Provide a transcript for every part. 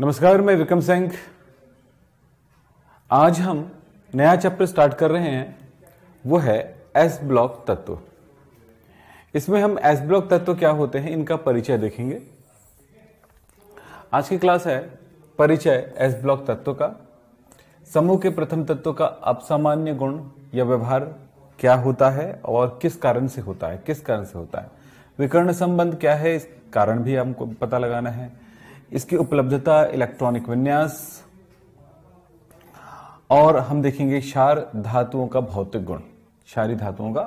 नमस्कार मैं विक्रम सिंह आज हम नया चैप्टर स्टार्ट कर रहे हैं वो है एस ब्लॉक तत्व इसमें हम एस ब्लॉक तत्व क्या होते हैं इनका परिचय देखेंगे आज की क्लास है परिचय एस ब्लॉक तत्व का समूह के प्रथम तत्व का अपसामान्य गुण या व्यवहार क्या होता है और किस कारण से होता है किस कारण से होता है विकर्ण संबंध क्या है इस कारण भी हमको पता लगाना है इसकी उपलब्धता इलेक्ट्रॉनिक विन्यास और हम देखेंगे क्षार धातुओं का भौतिक गुण क्षारी धातुओं का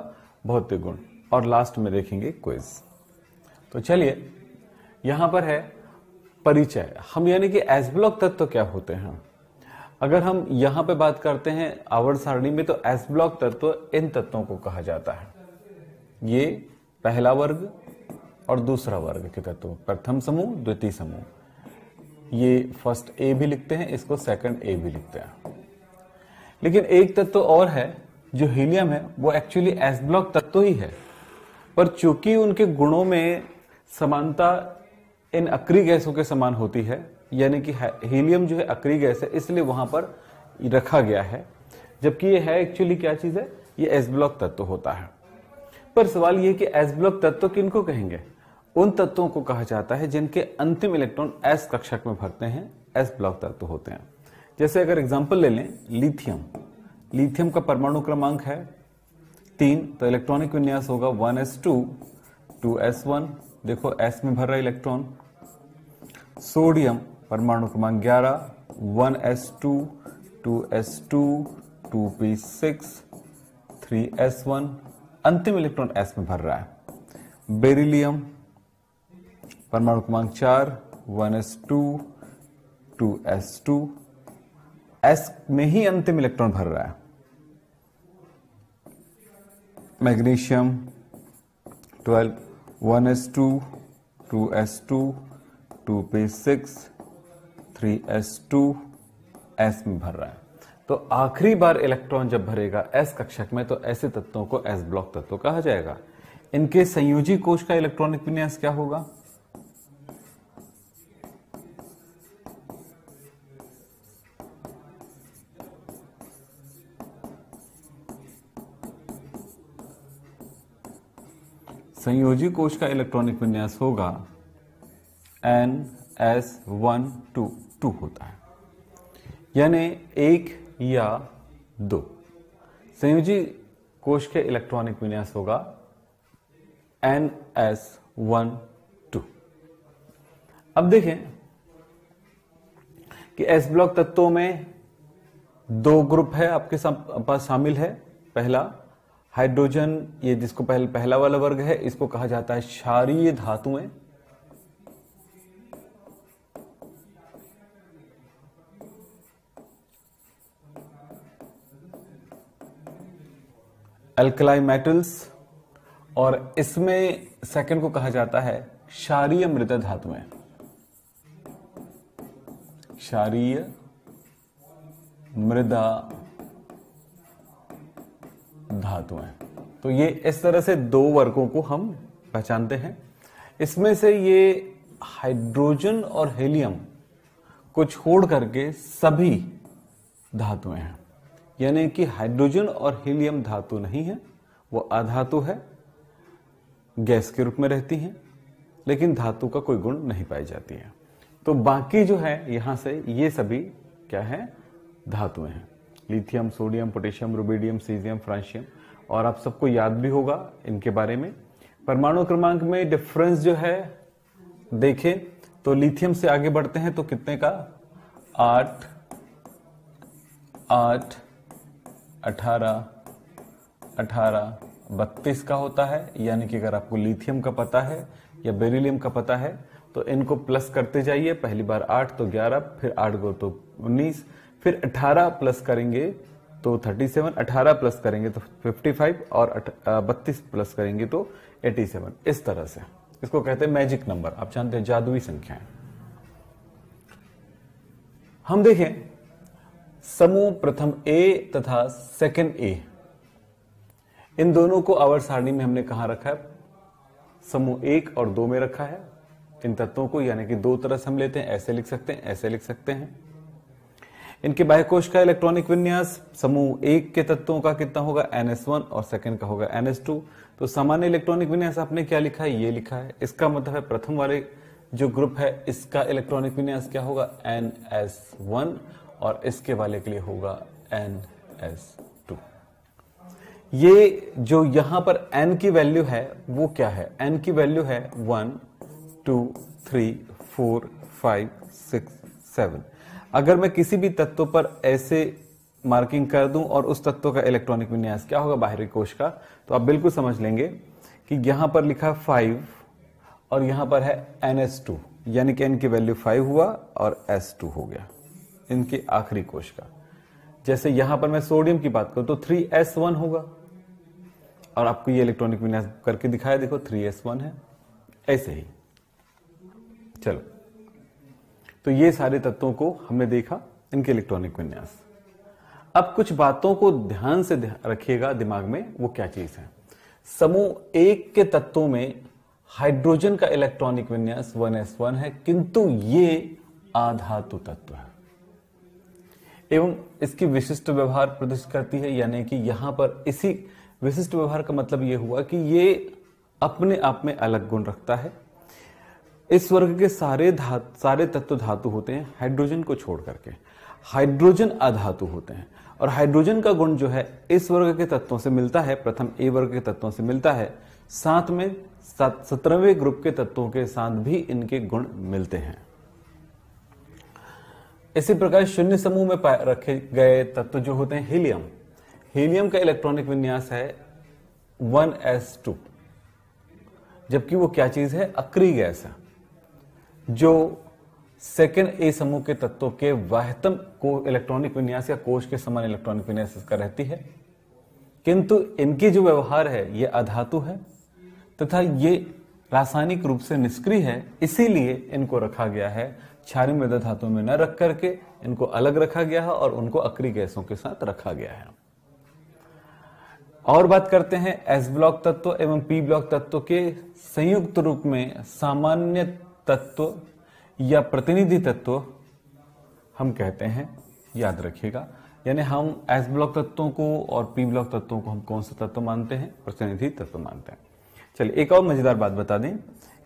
भौतिक गुण और लास्ट में देखेंगे क्विज तो चलिए यहां पर है परिचय हम यानी कि एसब्लॉक तत्व तो क्या होते हैं अगर हम यहां पे बात करते हैं आवर सारणी में तो एसब्लॉक तत्व इन तत्वों को कहा जाता है ये पहला वर्ग और दूसरा वर्ग के तत्व प्रथम समूह द्वितीय समूह ये फर्स्ट ए भी लिखते हैं इसको सेकंड ए भी लिखते हैं लेकिन एक तत्व तो और है जो हीलियम है वो एक्चुअली एस ब्लॉक तत्व तो ही है पर चूंकि उनके गुणों में समानता इन अक्री गैसों के समान होती है यानी कि हीलियम जो है अक्री गैस है इसलिए वहां पर रखा गया है जबकि ये है एक्चुअली क्या चीज है ये एस ब्लॉक तत्व तो होता है पर सवाल ये कि एस ब्लॉक तत्व किनको कहेंगे उन तत्वों को कहा जाता है जिनके अंतिम इलेक्ट्रॉन एस कक्षक में भरते हैं एस ब्लॉक तत्व होते हैं जैसे अगर एग्जाम्पल ले लें लिथियम लिथियम का परमाणु क्रमांक है तीन तो इलेक्ट्रॉनिक विन्यास होगा one S two two S one देखो एस में भर रहा है इलेक्ट्रॉन सोडियम परमाणु क्रमांक ग्यारह one S two two S two two P six three S one अंतिम इलेक्ट्रॉन एस में भर रहा है बेरिलियम परमाणु क्रमांक चार one S two two S two S में ही अंतिम इलेक्ट्रॉन भर रहा है magnesium twelve one S two two S two two P six three S two S में भर रहा है तो आखिरी बार इलेक्ट्रॉन जब भरेगा एस कक्षक में तो ऐसे तत्वों को एस ब्लॉक तत्व कहा जाएगा इनके संयोजी कोश का इलेक्ट्रॉनिक विन्यास क्या होगा संयोजी कोश का इलेक्ट्रॉनिक विन्यास होगा N S one two two होता है यानी एक या दो संयोजी कोश के इलेक्ट्रॉनिक विन्यास होगा एन एस वन टू अब देखें कि एस ब्लॉक तत्वों में दो ग्रुप है आपके पास शामिल है पहला हाइड्रोजन ये जिसको पहल, पहला वाला वर्ग है इसको कहा जाता है क्षारीय धातुएं अल्कलाई मेटल्स और इसमें सेकंड को कहा जाता है क्षारीय मृत धातुएं क्षारीय मृदा धातु हैं तो ये इस तरह से दो वर्गों को हम पहचानते हैं इसमें से ये हाइड्रोजन और हेलियम को छोड़ करके सभी धातुएं हैं यानी कि हाइड्रोजन और हीलियम धातु नहीं है वो अधातु है गैस के रूप में रहती हैं लेकिन धातु का कोई गुण नहीं पाई जाती है तो बाकी जो है यहां से ये सभी क्या है धातुएं हैं lithium sodium potassium rubidium caesium francium और आप सबको याद भी होगा इनके बारे में परमाणु क्रमांक में डिफरेंस जो है देखें तो लिथियम से आगे बढ़ते हैं तो कितने का आठ आठ अठारह अठारह बत्तीस का होता है यानी कि अगर आपको लिथियम का पता है या बेरिलियम का पता है तो इनको प्लस करते जाइए पहली बार आठ तो ग्यारह फिर आठ गो तो उन्नीस फिर 18 प्लस करेंगे तो 37 18 प्लस करेंगे तो 55 और 32 प्लस करेंगे तो 87 इस तरह से इसको कहते हैं मैजिक नंबर आप जानते हैं जादुई संख्याएं हम देखें समूह प्रथम ए तथा सेकंड ए इन दोनों को आवर सारणी में हमने कहा रखा है समूह एक और दो में रखा है इन तत्वों को यानी कि दो तरह से हम लेते हैं ऐसे लिख सकते हैं ऐसे लिख सकते हैं इनके बाह्य कोश का इलेक्ट्रॉनिक विन्यास समूह एक के तत्वों का कितना होगा एन और सेकेंड का होगा एनएस टू तो सामान्य इलेक्ट्रॉनिक विन्यास आपने क्या लिखा है ये लिखा है इसका मतलब है प्रथम वाले जो ग्रुप है इसका इलेक्ट्रॉनिक विन्यास क्या होगा एन एस वन और इसके वाले के लिए होगा एन एस टू ये जो यहां पर एन की वैल्यू है वो क्या है एन की वैल्यू है one two three four five six seven अगर मैं किसी भी तत्व पर ऐसे मार्किंग कर दूं और उस तत्व का इलेक्ट्रॉनिक विन्यास क्या होगा बाहरी कोश का तो आप बिल्कुल समझ लेंगे कि यहां पर लिखा फाइव और यहां पर है एन एस टू यानी कि एन की वैल्यू फाइव हुआ और एस टू हो गया इनके आखिरी कोश का जैसे यहां पर मैं सोडियम की बात करूं तो थ्री एस वन होगा और आपको ये इलेक्ट्रॉनिक विन्यास करके दिखाया देखो थ्री एस वन है ऐसे ही चलो तो ये सारे तत्वों को हमने देखा इनके इलेक्ट्रॉनिक विन्यास अब कुछ बातों को ध्यान से रखिएगा दिमाग में वो क्या चीज है समूह एक के तत्वों में हाइड्रोजन का इलेक्ट्रॉनिक विन्यास वन है किंतु ये आधातु तत्व है एवं इसकी विशिष्ट व्यवहार प्रदर्शित करती है यानी कि यहां पर इसी विशिष्ट व्यवहार का मतलब यह हुआ कि ये अपने आप में अलग गुण रखता है इस वर्ग के सारे धातु सारे तत्व धातु होते हैं हाइड्रोजन को छोड़ करके हाइड्रोजन अधातु होते हैं और हाइड्रोजन का गुण जो है इस वर्ग के तत्वों से मिलता है प्रथम ए वर्ग के तत्वों से मिलता है साथ में सत्रहवें ग्रुप के तत्वों के साथ भी इनके गुण मिलते हैं इसी प्रकार शून्य समूह में रखे गए तत्व जो होते हैं हीलियम हीलियम का इलेक्ट्रॉनिक विन्यास है वन एस टू जबकि वो क्या चीज है अक्री गैस है जो सेकेंड ए समूह के तत्वों के वाहतम को इलेक्ट्रॉनिक विन्यास या कोष के समान इलेक्ट्रॉनिक विन्यास इसका रहती है किंतु इनकी जो व्यवहार है ये अधातु है तथा ये रासायनिक रूप से निष्क्रिय है इसीलिए इनको रखा गया है क्षारी मृदा धातु में न रख करके इनको अलग रखा गया है और उनको अक्री गैसों के साथ रखा गया है और बात करते हैं एस ब्लॉक तत्व एवं पी ब्लॉक तत्व के संयुक्त रूप में सामान्य तत्व या प्रतिनिधि तत्व हम कहते हैं याद रखिएगा यानी हम एस ब्लॉक तत्वों को और पी ब्लॉक तत्वों को हम कौन सा तत्व मानते हैं प्रतिनिधि तत्व मानते हैं चलिए एक और मजेदार बात बता दें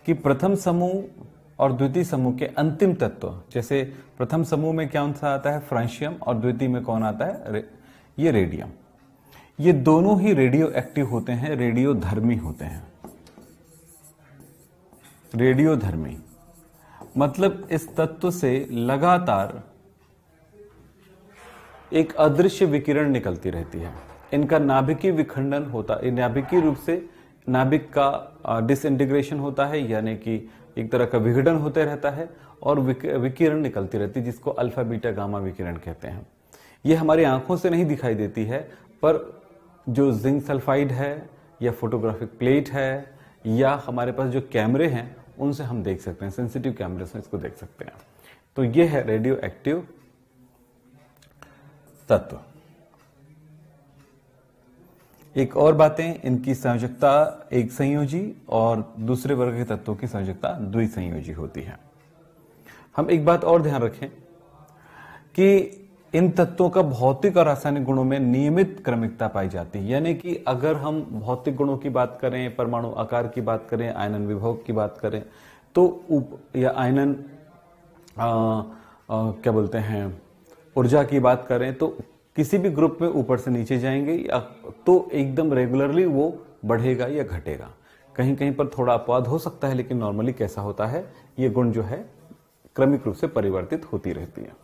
कि प्रथम समूह और द्वितीय समूह के अंतिम तत्व जैसे प्रथम समूह में कौन सा आता है फ्रांशियम और द्वितीय में कौन आता है रे, ये रेडियम ये दोनों ही रेडियो एक्टिव होते हैं रेडियो धर्मी होते हैं रेडियो धर्मी मतलब इस तत्व से लगातार एक अदृश्य विकिरण निकलती रहती है इनका नाभिकीय विखंडन होता है नाभिकीय रूप से नाभिक का डिसइंटीग्रेशन होता है यानी कि एक तरह का विघटन होते रहता है और विकिरण निकलती रहती है जिसको अल्फा बीटा गामा विकिरण कहते हैं ये हमारी आंखों से नहीं दिखाई देती है पर जो जिंक सल्फाइड है या फोटोग्राफिक प्लेट है या हमारे पास जो कैमरे हैं उनसे हम देख सकते हैं सेंसिटिव कैमरे से इसको देख सकते हैं तो ये है रेडियो एक्टिव तत्व एक और बातें इनकी संयोजकता एक संयोजी और दूसरे वर्ग के तत्वों की संयोजकता द्विसंयोजी होती है हम एक बात और ध्यान रखें कि इन तत्वों का भौतिक और रासायनिक गुणों में नियमित क्रमिकता पाई जाती है यानी कि अगर हम भौतिक गुणों की बात करें परमाणु आकार की बात करें आयनन विभव की बात करें तो उप या आयनन आ, आ, क्या बोलते हैं ऊर्जा की बात करें तो किसी भी ग्रुप में ऊपर से नीचे जाएंगे या तो एकदम रेगुलरली वो बढ़ेगा या घटेगा कहीं कहीं पर थोड़ा अपवाद हो सकता है लेकिन नॉर्मली कैसा होता है ये गुण जो है क्रमिक रूप से परिवर्तित होती रहती है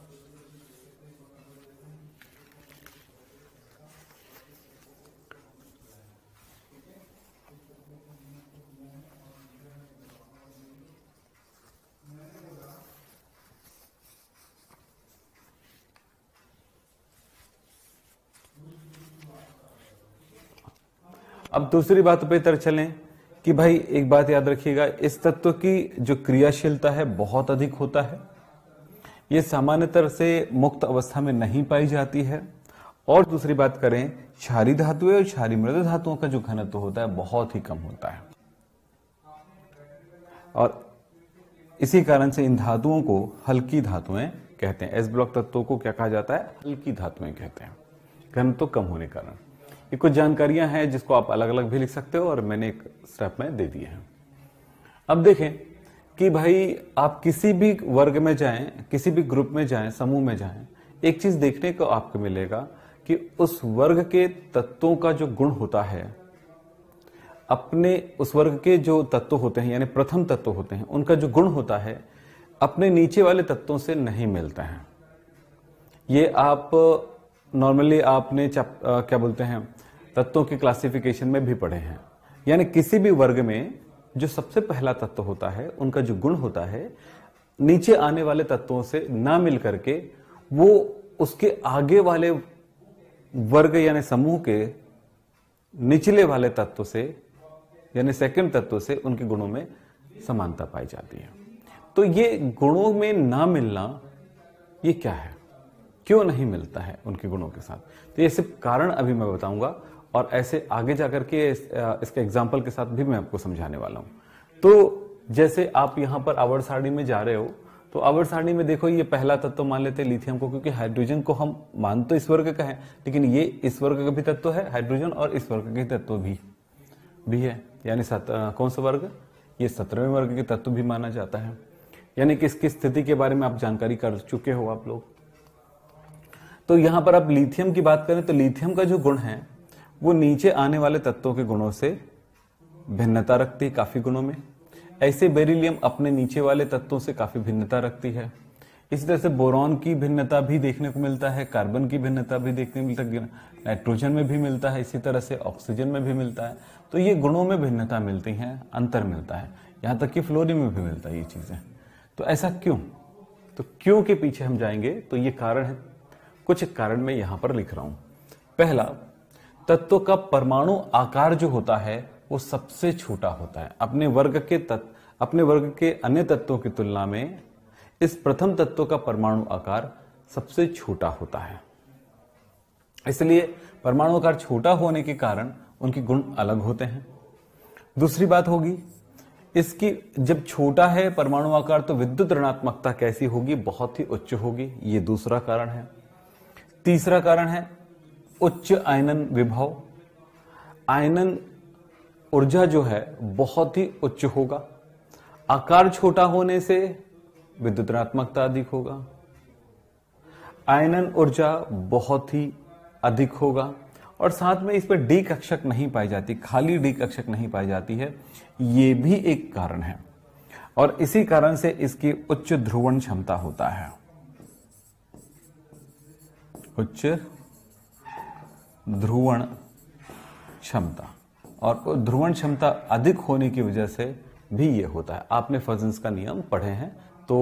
अब दूसरी बात पे तर चलें कि भाई एक बात याद रखिएगा इस तत्व की जो क्रियाशीलता है बहुत अधिक होता है ये सामान्यतर से मुक्त अवस्था में नहीं पाई जाती है और दूसरी बात करें क्षारी धातुएं और क्षारी मृद धातुओं का जो घनत्व होता है बहुत ही कम होता है और इसी कारण से इन धातुओं को हल्की धातुएं कहते हैं एस ब्लॉक तत्वों को क्या कहा जाता है हल्की धातुएं कहते हैं घनत्व कम होने कारण ये कुछ जानकारियां हैं जिसको आप अलग अलग भी लिख सकते हो और मैंने एक स्टेप में दे दिए हैं अब देखें कि भाई आप किसी भी वर्ग में जाएं किसी भी ग्रुप में जाएं समूह में जाएं एक चीज देखने को आपको मिलेगा कि उस वर्ग के तत्वों का जो गुण होता है अपने उस वर्ग के जो तत्व होते हैं यानी प्रथम तत्व होते हैं उनका जो गुण होता है अपने नीचे वाले तत्वों से नहीं मिलता है ये आप नॉर्मली आपने क्या बोलते हैं तत्वों के क्लासिफिकेशन में भी पढ़े हैं यानी किसी भी वर्ग में जो सबसे पहला तत्व होता है उनका जो गुण होता है नीचे आने वाले तत्वों से ना मिल करके वो उसके आगे वाले वर्ग यानी समूह के निचले वाले तत्व से यानी सेकंड तत्व से उनके गुणों में समानता पाई जाती है तो ये गुणों में ना मिलना ये क्या है क्यों नहीं मिलता है उनके गुणों के साथ तो ये सिर्फ कारण अभी मैं बताऊंगा और ऐसे आगे जाकर के इस, इसके एग्जाम्पल के साथ भी मैं आपको समझाने वाला हूँ तो जैसे आप यहाँ पर आवर साड़ी में जा रहे हो तो आवर साड़ी में देखो ये पहला तत्व तो मान लेते हैं लिथियम को क्योंकि हाइड्रोजन को हम मान तो इस वर्ग का है लेकिन ये इस वर्ग का भी तत्व तो है हाइड्रोजन और इस वर्ग के तत्व तो भी भी है यानी कौन सा वर्ग ये सत्रहवें वर्ग के तत्व भी माना जाता है यानी कि इसकी स्थिति के बारे में आप जानकारी कर चुके हो आप लोग तो यहां पर आप लिथियम की बात करें तो लिथियम का जो गुण है वो नीचे आने वाले तत्वों के गुणों से भिन्नता रखती है काफी गुणों में ऐसे बेरिलियम अपने नीचे वाले तत्वों से काफी भिन्नता रखती है इसी तरह से बोरॉन की भिन्नता भी देखने को मिलता है कार्बन की भिन्नता भी देखने को मिलता है नाइट्रोजन में भी मिलता है इसी तरह से ऑक्सीजन में भी मिलता है तो ये गुणों में भिन्नता मिलती है अंतर मिलता है यहाँ तक कि फ्लोरिन में भी मिलता है ये चीज़ें तो ऐसा क्यों तो क्यों के पीछे हम जाएंगे तो ये कारण है कुछ कारण मैं यहाँ पर लिख रहा हूँ पहला तत्व का परमाणु आकार जो होता है वो सबसे छोटा होता है अपने वर्ग के तत्व अपने वर्ग के अन्य तत्वों की तुलना में इस प्रथम तत्व का परमाणु आकार सबसे छोटा होता है इसलिए परमाणु आकार छोटा होने के कारण उनके गुण अलग होते हैं दूसरी बात होगी इसकी जब छोटा है परमाणु आकार तो विद्युत ऋणात्मकता कैसी होगी बहुत ही उच्च होगी ये दूसरा कारण है तीसरा कारण है उच्च आयनन विभव आयनन ऊर्जा जो है बहुत ही उच्च होगा आकार छोटा होने से विद्युतनात्मकता अधिक होगा आयनन ऊर्जा बहुत ही अधिक होगा और साथ में इसमें डी कक्षक नहीं पाई जाती खाली डी कक्षक नहीं पाई जाती है ये भी एक कारण है और इसी कारण से इसकी उच्च ध्रुवण क्षमता होता है उच्च ध्रुवण क्षमता और ध्रुवण क्षमता अधिक होने की वजह से भी ये होता है आपने फजन्स का नियम पढ़े हैं तो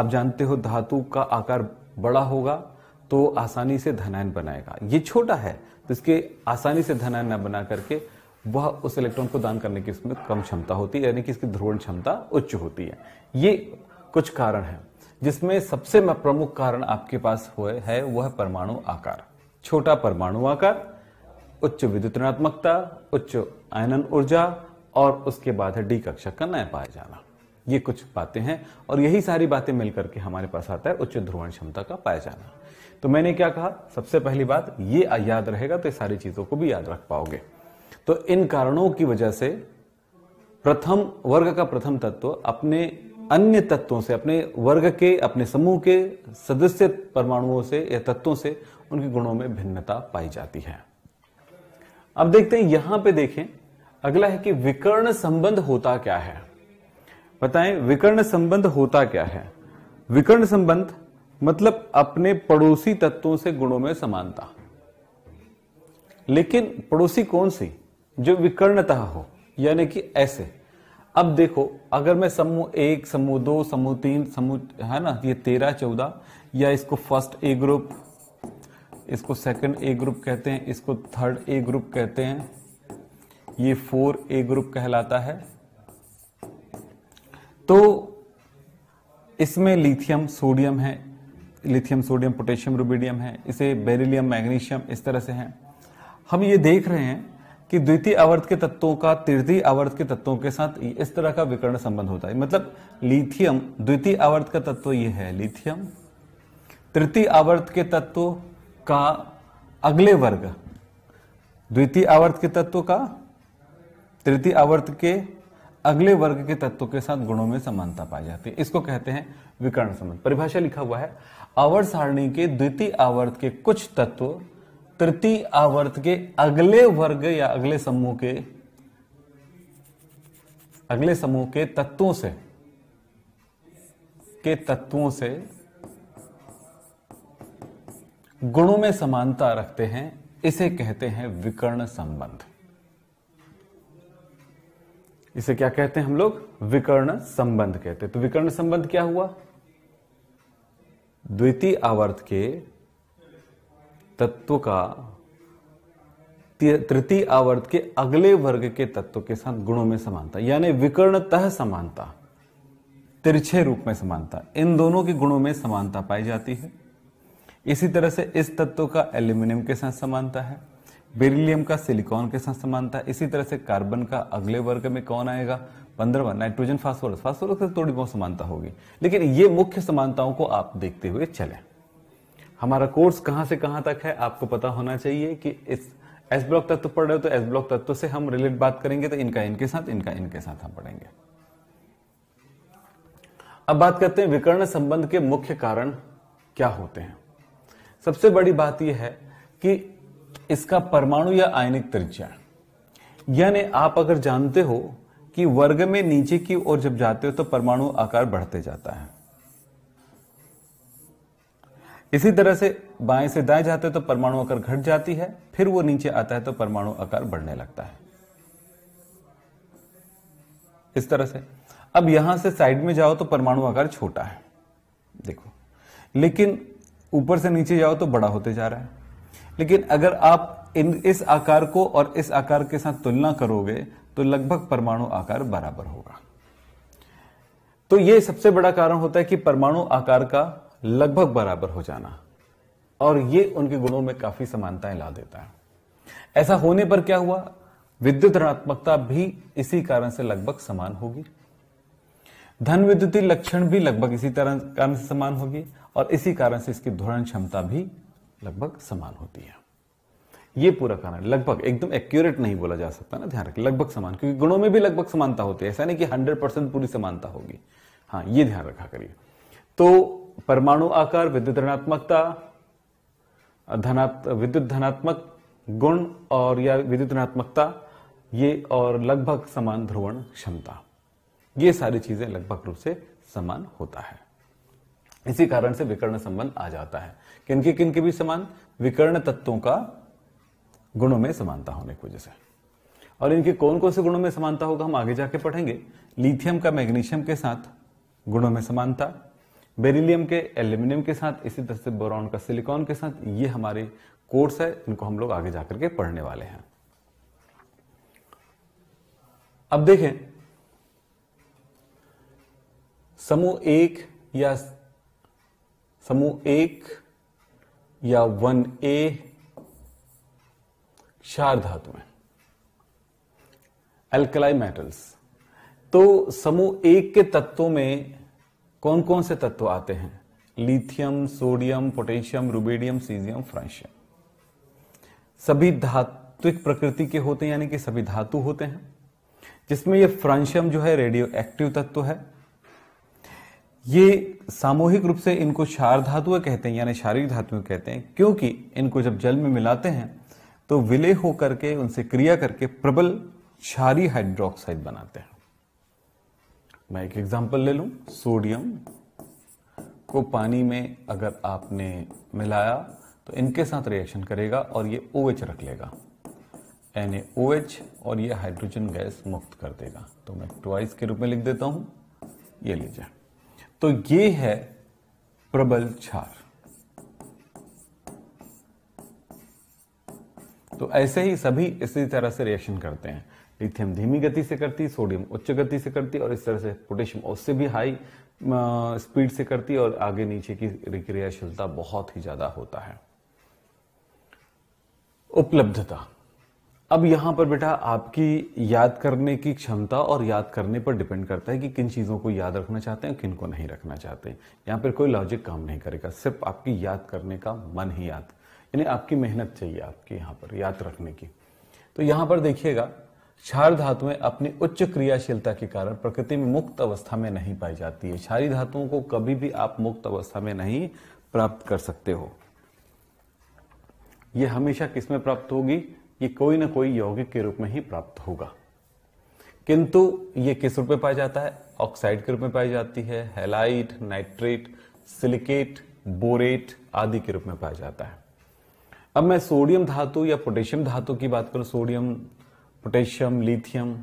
आप जानते हो धातु का आकार बड़ा होगा तो आसानी से धनायन बनाएगा ये छोटा है तो इसके आसानी से धनायन न बना करके वह उस इलेक्ट्रॉन को दान करने की इसमें कम क्षमता होती है यानी कि इसकी ध्रुवण क्षमता उच्च होती है ये कुछ कारण है जिसमें सबसे प्रमुख कारण आपके पास हुए है वह परमाणु आकार छोटा परमाणु आकार उच्च ऋणात्मकता उच्च आयनन ऊर्जा और उसके बाद है डी कक्षक का नया पाया जाना ये कुछ बातें हैं और यही सारी बातें मिलकर के हमारे पास आता है उच्च ध्रुवण क्षमता का पाया जाना तो मैंने क्या कहा सबसे पहली बात ये याद रहेगा तो सारी चीजों को भी याद रख पाओगे तो इन कारणों की वजह से प्रथम वर्ग का प्रथम तत्व अपने अन्य तत्वों से अपने वर्ग के अपने समूह के सदस्य परमाणुओं से या तत्वों से उनके गुणों में भिन्नता पाई जाती है अब देखते हैं यहां पे देखें अगला है कि विकर्ण संबंध होता क्या है बताएं विकर्ण संबंध होता क्या है विकर्ण संबंध मतलब अपने पड़ोसी तत्वों से गुणों में समानता लेकिन पड़ोसी कौन सी जो विकर्णतः हो यानी कि ऐसे अब देखो अगर मैं समूह एक समूह दो समूह तीन समूह है ना ये तेरह चौदह या इसको फर्स्ट ए ग्रुप इसको सेकंड ए ग्रुप कहते हैं इसको थर्ड ए ग्रुप कहते हैं ये फोर ए ग्रुप कहलाता है तो इसमें लिथियम सोडियम है लिथियम सोडियम पोटेशियम रुबिडियम है इसे बेरिलियम मैग्नीशियम इस तरह से हैं हम ये देख रहे हैं कि द्वितीय आवर्त के तत्वों का तृतीय आवर्त के तत्वों के साथ इस तरह का विकर्ण संबंध होता है मतलब लिथियम द्वितीय आवर्त का तत्व ये है लिथियम तृतीय आवर्त के तत्व का अगले वर्ग द्वितीय आवर्त के तत्व का तृतीय आवर्त के अगले वर्ग के तत्वों के साथ गुणों में समानता पाई जाती है इसको कहते हैं विकर्ण संबंध परिभाषा लिखा हुआ है आवर्त सारणी के द्वितीय आवर्त के कुछ तत्व तृतीय आवर्त के अगले वर्ग या अगले समूह के अगले समूह के तत्वों से के तत्वों से गुणों में समानता रखते हैं इसे कहते हैं विकर्ण संबंध इसे क्या कहते हैं हम लोग विकर्ण संबंध कहते हैं तो विकर्ण संबंध क्या हुआ द्वितीय आवर्त के तत्व का तृतीय आवर्त के अगले वर्ग के तत्व के साथ गुणों में समानता यानी विकर्णतः समानता तिरछे रूप में समानता इन दोनों के गुणों में समानता पाई जाती है इसी तरह से इस तत्व का एल्यूमिनियम के साथ समानता है बेरिलियम का सिलिकॉन के साथ समानता है इसी तरह से कार्बन का अगले वर्ग में कौन आएगा पंद्रहवा नाइट्रोजन फास्फोरस फास्फोरस से थोड़ी बहुत समानता होगी लेकिन ये मुख्य समानताओं को आप देखते हुए चले हमारा कोर्स कहां से कहां तक है आपको पता होना चाहिए कि इस एस ब्लॉक तत्व पढ़ रहे हो तो एस ब्लॉक तत्व से हम रिलेट बात करेंगे तो इनका इनके साथ इनका इनके साथ हम पढ़ेंगे अब बात करते हैं विकर्ण संबंध के मुख्य कारण क्या होते हैं सबसे बड़ी बात यह है कि इसका परमाणु या आयनिक त्रिज्या यानी आप अगर जानते हो कि वर्ग में नीचे की ओर जब जाते हो तो परमाणु आकार बढ़ते जाता है इसी तरह से बाएं से दाएं जाते तो परमाणु आकार घट जाती है फिर वो नीचे आता है तो परमाणु आकार बढ़ने लगता है इस तरह से अब यहां से साइड में जाओ तो परमाणु आकार छोटा है देखो लेकिन ऊपर से नीचे जाओ तो बड़ा होते जा रहा है लेकिन अगर आप इन इस आकार को और इस आकार के साथ तुलना करोगे तो लगभग परमाणु आकार बराबर होगा तो यह सबसे बड़ा कारण होता है कि परमाणु आकार का लगभग बराबर हो जाना और यह उनके गुणों में काफी समानताएं ला देता है ऐसा होने पर क्या हुआ विद्युत ऋणात्मकता भी इसी कारण से लगभग समान होगी धन विद्युतीय लक्षण भी लगभग इसी तरह कारण से समान होगी और इसी कारण से इसकी ध्वरण क्षमता भी लगभग समान होती है ये पूरा कारण लगभग एकदम एक्यूरेट नहीं बोला जा सकता ना ध्यान रखें लगभग समान क्योंकि गुणों में भी लगभग समानता होती है ऐसा नहीं कि हंड्रेड परसेंट पूरी समानता होगी हाँ ये ध्यान रखा करिए तो परमाणु आकार विद्युत ऋणात्मकता धनात् विद्युत धनात्मक गुण और या विद्युत ऋणात्मकता ये और लगभग समान ध्रुवण क्षमता ये सारी चीजें लगभग रूप से समान होता है इसी कारण से विकर्ण संबंध आ जाता है किनके किनके भी समान विकर्ण तत्वों का गुणों में समानता होने की वजह से और इनके कौन कौन से गुणों में समानता होगा हम आगे जाके पढ़ेंगे लिथियम का मैग्नीशियम के साथ गुणों में समानता बेरिलियम के एल्यूमिनियम के साथ इसी तरह से बोरॉन का सिलिकॉन के साथ ये हमारे कोर्स है इनको हम लोग आगे जाकर के पढ़ने वाले हैं अब देखें समूह एक या समूह एक या वन ए क्षार धातुएं एल्कलाई मेटल्स तो समूह एक के तत्वों में कौन कौन से तत्व आते हैं lithium sodium potassium rubidium caesium francium सभी धात्विक प्रकृति के होते हैं यानी कि सभी धातु होते हैं जिसमें ये फ्रांशियम जो है रेडियो एक्टिव तत्व है ये सामूहिक रूप से इनको क्षार धातुएं कहते हैं यानी शारीरिक धातुएं कहते हैं क्योंकि इनको जब जल में मिलाते हैं तो विलय होकर के उनसे क्रिया करके प्रबल क्षारी हाइड्रोक्साइड बनाते हैं मैं एक एग्जांपल ले लूं सोडियम को पानी में अगर आपने मिलाया तो इनके साथ रिएक्शन करेगा और ये ओ OH रख लेगा एच और ये हाइड्रोजन गैस मुक्त कर देगा तो मैं ट्वाइस के रूप में लिख देता हूं ये लीजिए तो ये है प्रबल क्षार तो ऐसे ही सभी इसी तरह से रिएक्शन करते हैं लिथियम धीमी गति से करती सोडियम उच्च गति से करती और इस तरह से पोटेशियम उससे भी हाई स्पीड से करती और आगे नीचे की क्रियाशीलता बहुत ही ज्यादा होता है उपलब्धता अब यहाँ पर बेटा आपकी याद करने की क्षमता और याद करने पर डिपेंड करता है कि किन चीज़ों को याद रखना चाहते हैं किन को नहीं रखना चाहते हैं यहाँ पर कोई लॉजिक काम नहीं करेगा सिर्फ आपकी याद करने का मन ही याद यानी आपकी मेहनत चाहिए आपकी यहाँ पर याद रखने की तो यहाँ पर देखिएगा क्षार धातुएं अपनी उच्च क्रियाशीलता के कारण प्रकृति में मुक्त अवस्था में नहीं पाई जाती है क्षारी धातुओं को कभी भी आप मुक्त अवस्था में नहीं प्राप्त कर सकते हो यह हमेशा किसमें प्राप्त होगी ये कोई ना कोई यौगिक के रूप में ही प्राप्त होगा किंतु ये किस रूप में पाया जाता है ऑक्साइड के रूप में पाई जाती है हेलाइट नाइट्रेट सिलिकेट बोरेट आदि के रूप में पाया जाता है अब मैं सोडियम धातु या पोटेशियम धातु की बात करूं सोडियम पोटेशियम लिथियम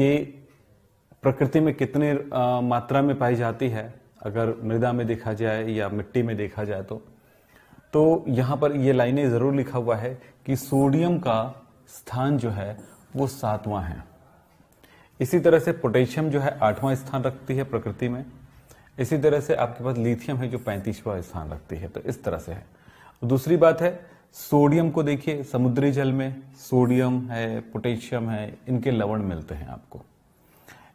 ये प्रकृति में कितने मात्रा में पाई जाती है अगर मृदा में देखा जाए या मिट्टी में देखा जाए तो तो यहां पर ये लाइनें ज़रूर लिखा हुआ है कि सोडियम का स्थान जो है वो सातवां है इसी तरह से पोटेशियम जो है आठवां स्थान रखती है प्रकृति में इसी तरह से आपके पास लिथियम है जो पैंतीसवां स्थान रखती है तो इस तरह से है दूसरी बात है सोडियम को देखिए समुद्री जल में सोडियम है पोटेशियम है इनके लवण मिलते हैं आपको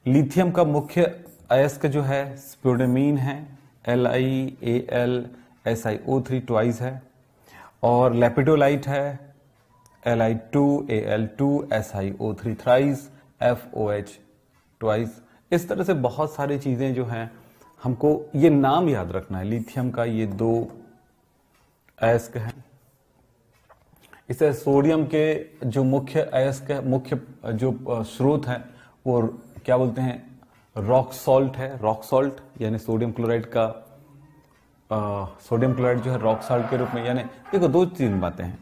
लिथियम का मुख्य अयस्क जो है स्प्योडेमीन है L I A L S I O three twice है और लेपिडोलाइट है L I two A L two S I O three thrice F O H twice इस तरह से बहुत सारी चीज़ें जो हैं हमको ये नाम याद रखना है लिथियम का ये दो अयस्क है इसे सोडियम के जो मुख्य अयस्क मुख्य जो स्रोत है वो क्या बोलते हैं रॉक सॉल्ट है रॉक सॉल्ट यानी सोडियम क्लोराइड का सोडियम क्लोराइड जो है रॉक साल्ट के रूप में यानी देखो दो तीन बातें हैं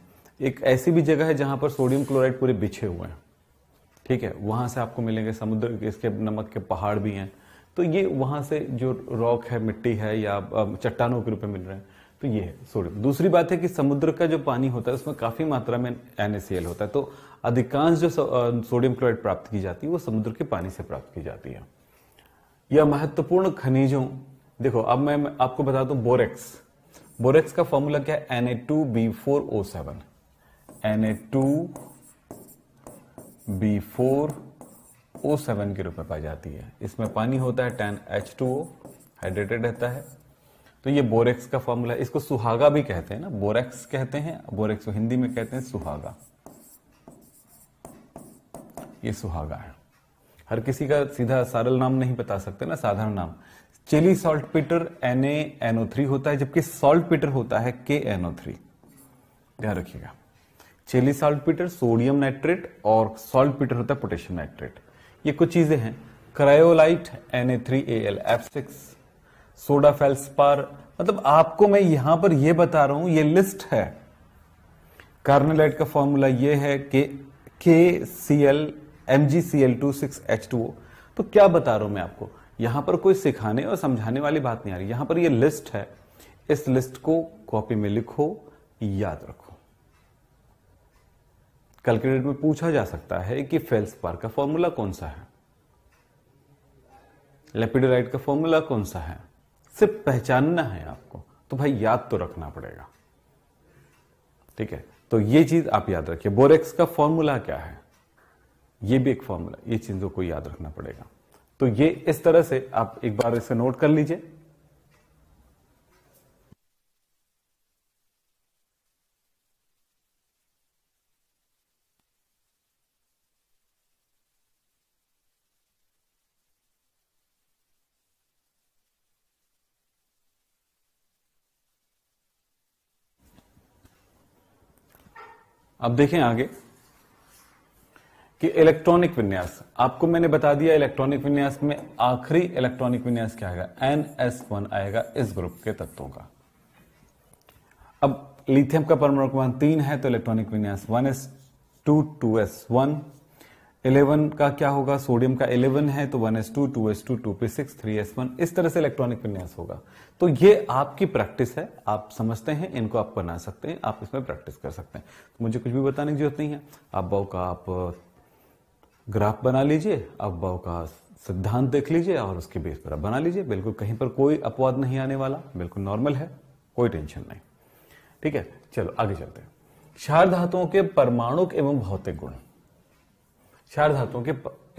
एक ऐसी भी जगह है जहां पर सोडियम क्लोराइड पूरे बिछे हुए हैं ठीक है वहां से आपको मिलेंगे समुद्र के इसके नमक के पहाड़ भी हैं तो ये वहां से जो रॉक है मिट्टी है या चट्टानों के रूप में मिल रहे हैं तो ये है सोडियम दूसरी बात है कि समुद्र का जो पानी होता है उसमें काफ़ी मात्रा में एन होता है तो अधिकांश जो सोडियम क्लोराइड प्राप्त की जाती है वो समुद्र के पानी से प्राप्त की जाती है यह महत्वपूर्ण खनिजों देखो अब मैं आपको बता दू बोरेक्स बोरेक्स का फॉर्मूला क्या है N A two B four O seven N A two B four O seven के रूप में पाई जाती है इसमें पानी होता है ten H two O hydrated रहता है तो ये बोरेक्स का फॉर्मूला है इसको सुहागा भी कहते हैं ना बोरेक्स कहते हैं बोरेक्स को हिंदी में कहते हैं सुहागा ये सुहागा है हर किसी का सीधा सरल नाम नहीं बता सकते ना साधारण नाम चेली सॉल्ट पीटर एन होता है जबकि सॉल्ट पीटर होता है के थ्री ध्यान रखिएगा Chile saltpetre sodium nitrate और सॉल्ट पीटर होता है पोटेशियम नाइट्रेट ये कुछ चीजें हैं cryolite N A three A L F six soda feldspar मतलब आपको मैं यहां पर यह बता रहा हूं ये लिस्ट है कार्नेलाइट का फॉर्मूला यह है के K C L M G C L two six H two O तो क्या बता रहा हूं मैं आपको यहां पर कोई सिखाने और समझाने वाली बात नहीं आ रही यहां पर ये लिस्ट है इस लिस्ट को कॉपी में लिखो याद रखो कैलकुलेट में पूछा जा सकता है कि फेल्स पार का फॉर्मूला कौन सा है लेपिडोराइट का फॉर्मूला कौन सा है सिर्फ पहचानना है आपको तो भाई याद तो रखना पड़ेगा ठीक है तो ये चीज आप याद रखिए बोरेक्स का फॉर्मूला क्या है ये भी एक फॉर्मूला ये चीजों को याद रखना पड़ेगा तो ये इस तरह से आप एक बार इसे नोट कर लीजिए अब देखें आगे कि इलेक्ट्रॉनिक विन्यास आपको मैंने बता दिया इलेक्ट्रॉनिक विन्यास में आखिरी इलेक्ट्रॉनिक विन्यास क्या आएगा एन एस वन आएगा इस ग्रुप के तत्वों का अब लिथियम का परमाणु क्रमांक तीन है तो इलेक्ट्रॉनिक विन्यास one S two two S one eleven का क्या होगा सोडियम का इलेवन है तो one S two two S two two P six three S one इस तरह से इलेक्ट्रॉनिक विन्यास होगा तो ये आपकी प्रैक्टिस है आप समझते हैं इनको आप बना सकते हैं आप इसमें प्रैक्टिस कर सकते हैं तो मुझे कुछ भी बताने की जरूरत नहीं है आप बहु का आप ग्राफ बना लीजिए अवभव का सिद्धांत देख लीजिए और उसके बेस पर बना लीजिए बिल्कुल कहीं पर कोई अपवाद नहीं आने वाला बिल्कुल नॉर्मल है कोई टेंशन नहीं ठीक है चलो आगे चलते हैं क्षार धातुओं के परमाणुक एवं भौतिक गुण क्षार धातुओं के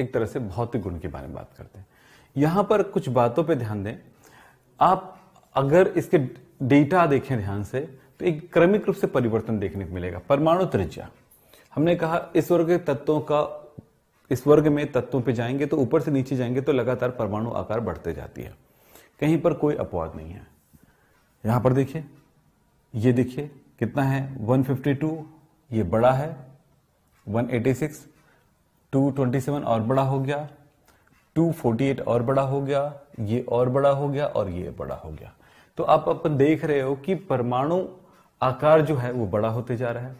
एक तरह से भौतिक गुण के बारे में बात करते हैं यहां पर कुछ बातों पर ध्यान दें आप अगर इसके डेटा देखें ध्यान से तो एक क्रमिक रूप से परिवर्तन देखने को मिलेगा परमाणु त्रिज्या हमने कहा इस वर्ग के तत्वों का इस वर्ग में तत्वों पे जाएंगे तो ऊपर से नीचे जाएंगे तो लगातार परमाणु आकार बढ़ते जाती है कहीं पर कोई अपवाद नहीं है यहां पर देखिए ये देखिए कितना है 152 ये बड़ा है 186 227 और बड़ा हो गया 248 और बड़ा हो गया ये और बड़ा हो गया और ये बड़ा हो गया तो आप अपन देख रहे हो कि परमाणु आकार जो है वो बड़ा होते जा रहा है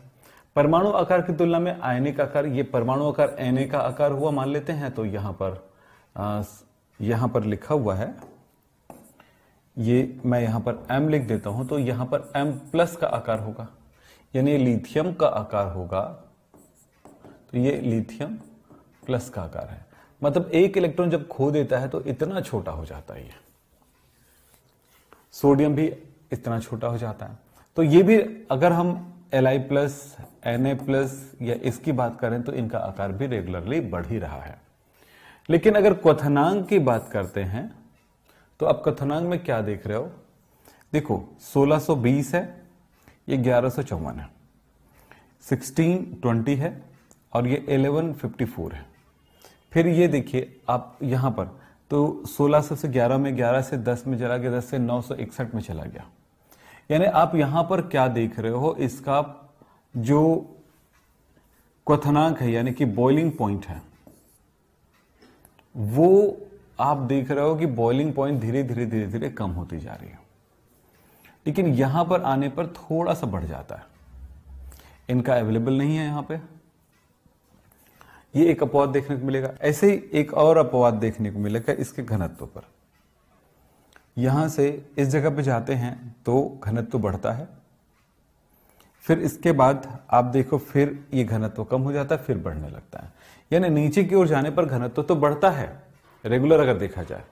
परमाणु आकार की तुलना में आयनिक आकार ये परमाणु आकार एन का आकार हुआ मान लेते हैं तो यहां पर आ, यहां पर लिखा हुआ है ये मैं यहां पर एम लिख देता हूं तो यहां पर एम प्लस का आकार होगा यानी लिथियम का आकार होगा तो ये लिथियम प्लस का आकार है मतलब एक इलेक्ट्रॉन जब खो देता है तो इतना छोटा हो जाता है ये सोडियम भी इतना छोटा हो जाता है तो ये भी अगर हम L I plus N A plus या इसकी बात करें तो इनका आकार भी रेगुलरली बढ़ ही रहा है लेकिन अगर क्वनांग की बात करते हैं तो आप क्वथनांक में क्या देख रहे हो देखो 1620 है ये ग्यारह है 1620 है और ये 1154 है फिर ये देखिए आप यहां पर तो 1600 से 11 में 11 से 10 में चला गया 10 से 961 में चला गया यानी आप यहां पर क्या देख रहे हो इसका जो क्वथनांक है यानी कि बॉइलिंग पॉइंट है वो आप देख रहे हो कि बॉइलिंग पॉइंट धीरे धीरे धीरे धीरे कम होती जा रही है लेकिन यहां पर आने पर थोड़ा सा बढ़ जाता है इनका अवेलेबल नहीं है यहां पे ये एक अपवाद देखने को मिलेगा ऐसे ही एक और अपवाद देखने को मिलेगा इसके घनत्व पर यहां से इस जगह पे जाते हैं तो घनत्व बढ़ता है फिर इसके बाद आप देखो फिर ये घनत्व कम हो जाता है फिर बढ़ने लगता है यानी नीचे की ओर जाने पर घनत्व तो बढ़ता है रेगुलर अगर देखा जाए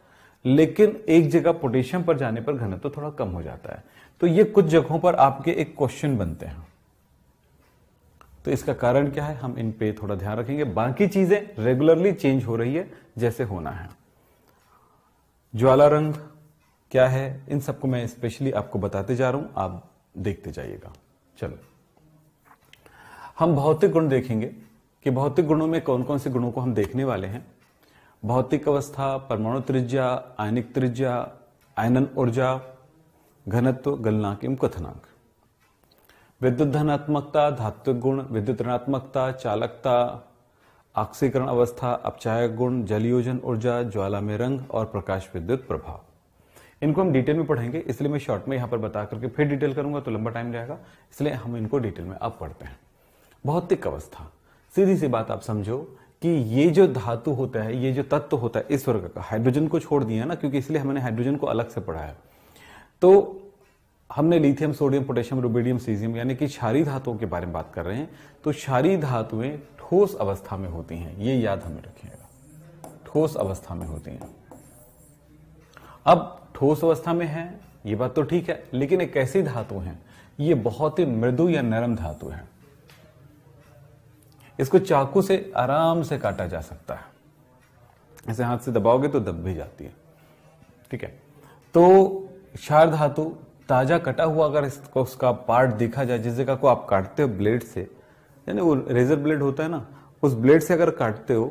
लेकिन एक जगह पोटेशियम पर जाने पर घनत्व थोड़ा कम हो जाता है तो ये कुछ जगहों पर आपके एक क्वेश्चन बनते हैं तो इसका कारण क्या है हम इन पे थोड़ा ध्यान रखेंगे बाकी चीजें रेगुलरली चेंज हो रही है जैसे होना है ज्वाला रंग क्या है इन सबको मैं स्पेशली आपको बताते जा रहा हूं आप देखते जाइएगा चलो हम भौतिक गुण देखेंगे कि भौतिक गुणों में कौन कौन से गुणों को हम देखने वाले हैं भौतिक अवस्था परमाणु त्रिज्या आयनिक त्रिज्या आयनन ऊर्जा घनत्व गलनांक एवं कथनांक विद्युत धनात्मकता धात्विक गुण विद्युत ऋणात्मकता चालकता ऑक्सीकरण अवस्था अपचायक गुण जलयोजन ऊर्जा ज्वाला में रंग और प्रकाश विद्युत प्रभाव इनको हम डिटेल में पढ़ेंगे इसलिए मैं शॉर्ट में यहां पर बता करके फिर डिटेल करूंगा तो लंबा टाइम जाएगा इसलिए हम इनको डिटेल में अब पढ़ते हैं भौतिक अवस्था सीधी सी बात आप समझो कि ये जो धातु होता है ये जो तत्व होता है इस वर्ग का हाइड्रोजन को छोड़ दिया ना क्योंकि इसलिए हमने हाइड्रोजन को अलग से पढ़ा है तो हमने lithium sodium potassium rubidium caesium यानी कि क्षारी धातुओं के बारे में बात कर रहे हैं तो क्षारी धातुएं ठोस अवस्था में होती हैं ये याद हमें रखिएगा ठोस अवस्था में होती हैं अब ठोस अवस्था में है ये बात तो ठीक है लेकिन एक ऐसी धातु है ये बहुत ही मृदु या नरम धातु है इसको चाकू से आराम से काटा जा सकता है ऐसे हाथ से दबाओगे तो दब भी जाती है ठीक है तो क्षार धातु ताजा कटा हुआ अगर इसको उसका पार्ट देखा जाए जिस जगह को आप काटते हो ब्लेड से यानी वो रेजर ब्लेड होता है ना उस ब्लेड से अगर काटते हो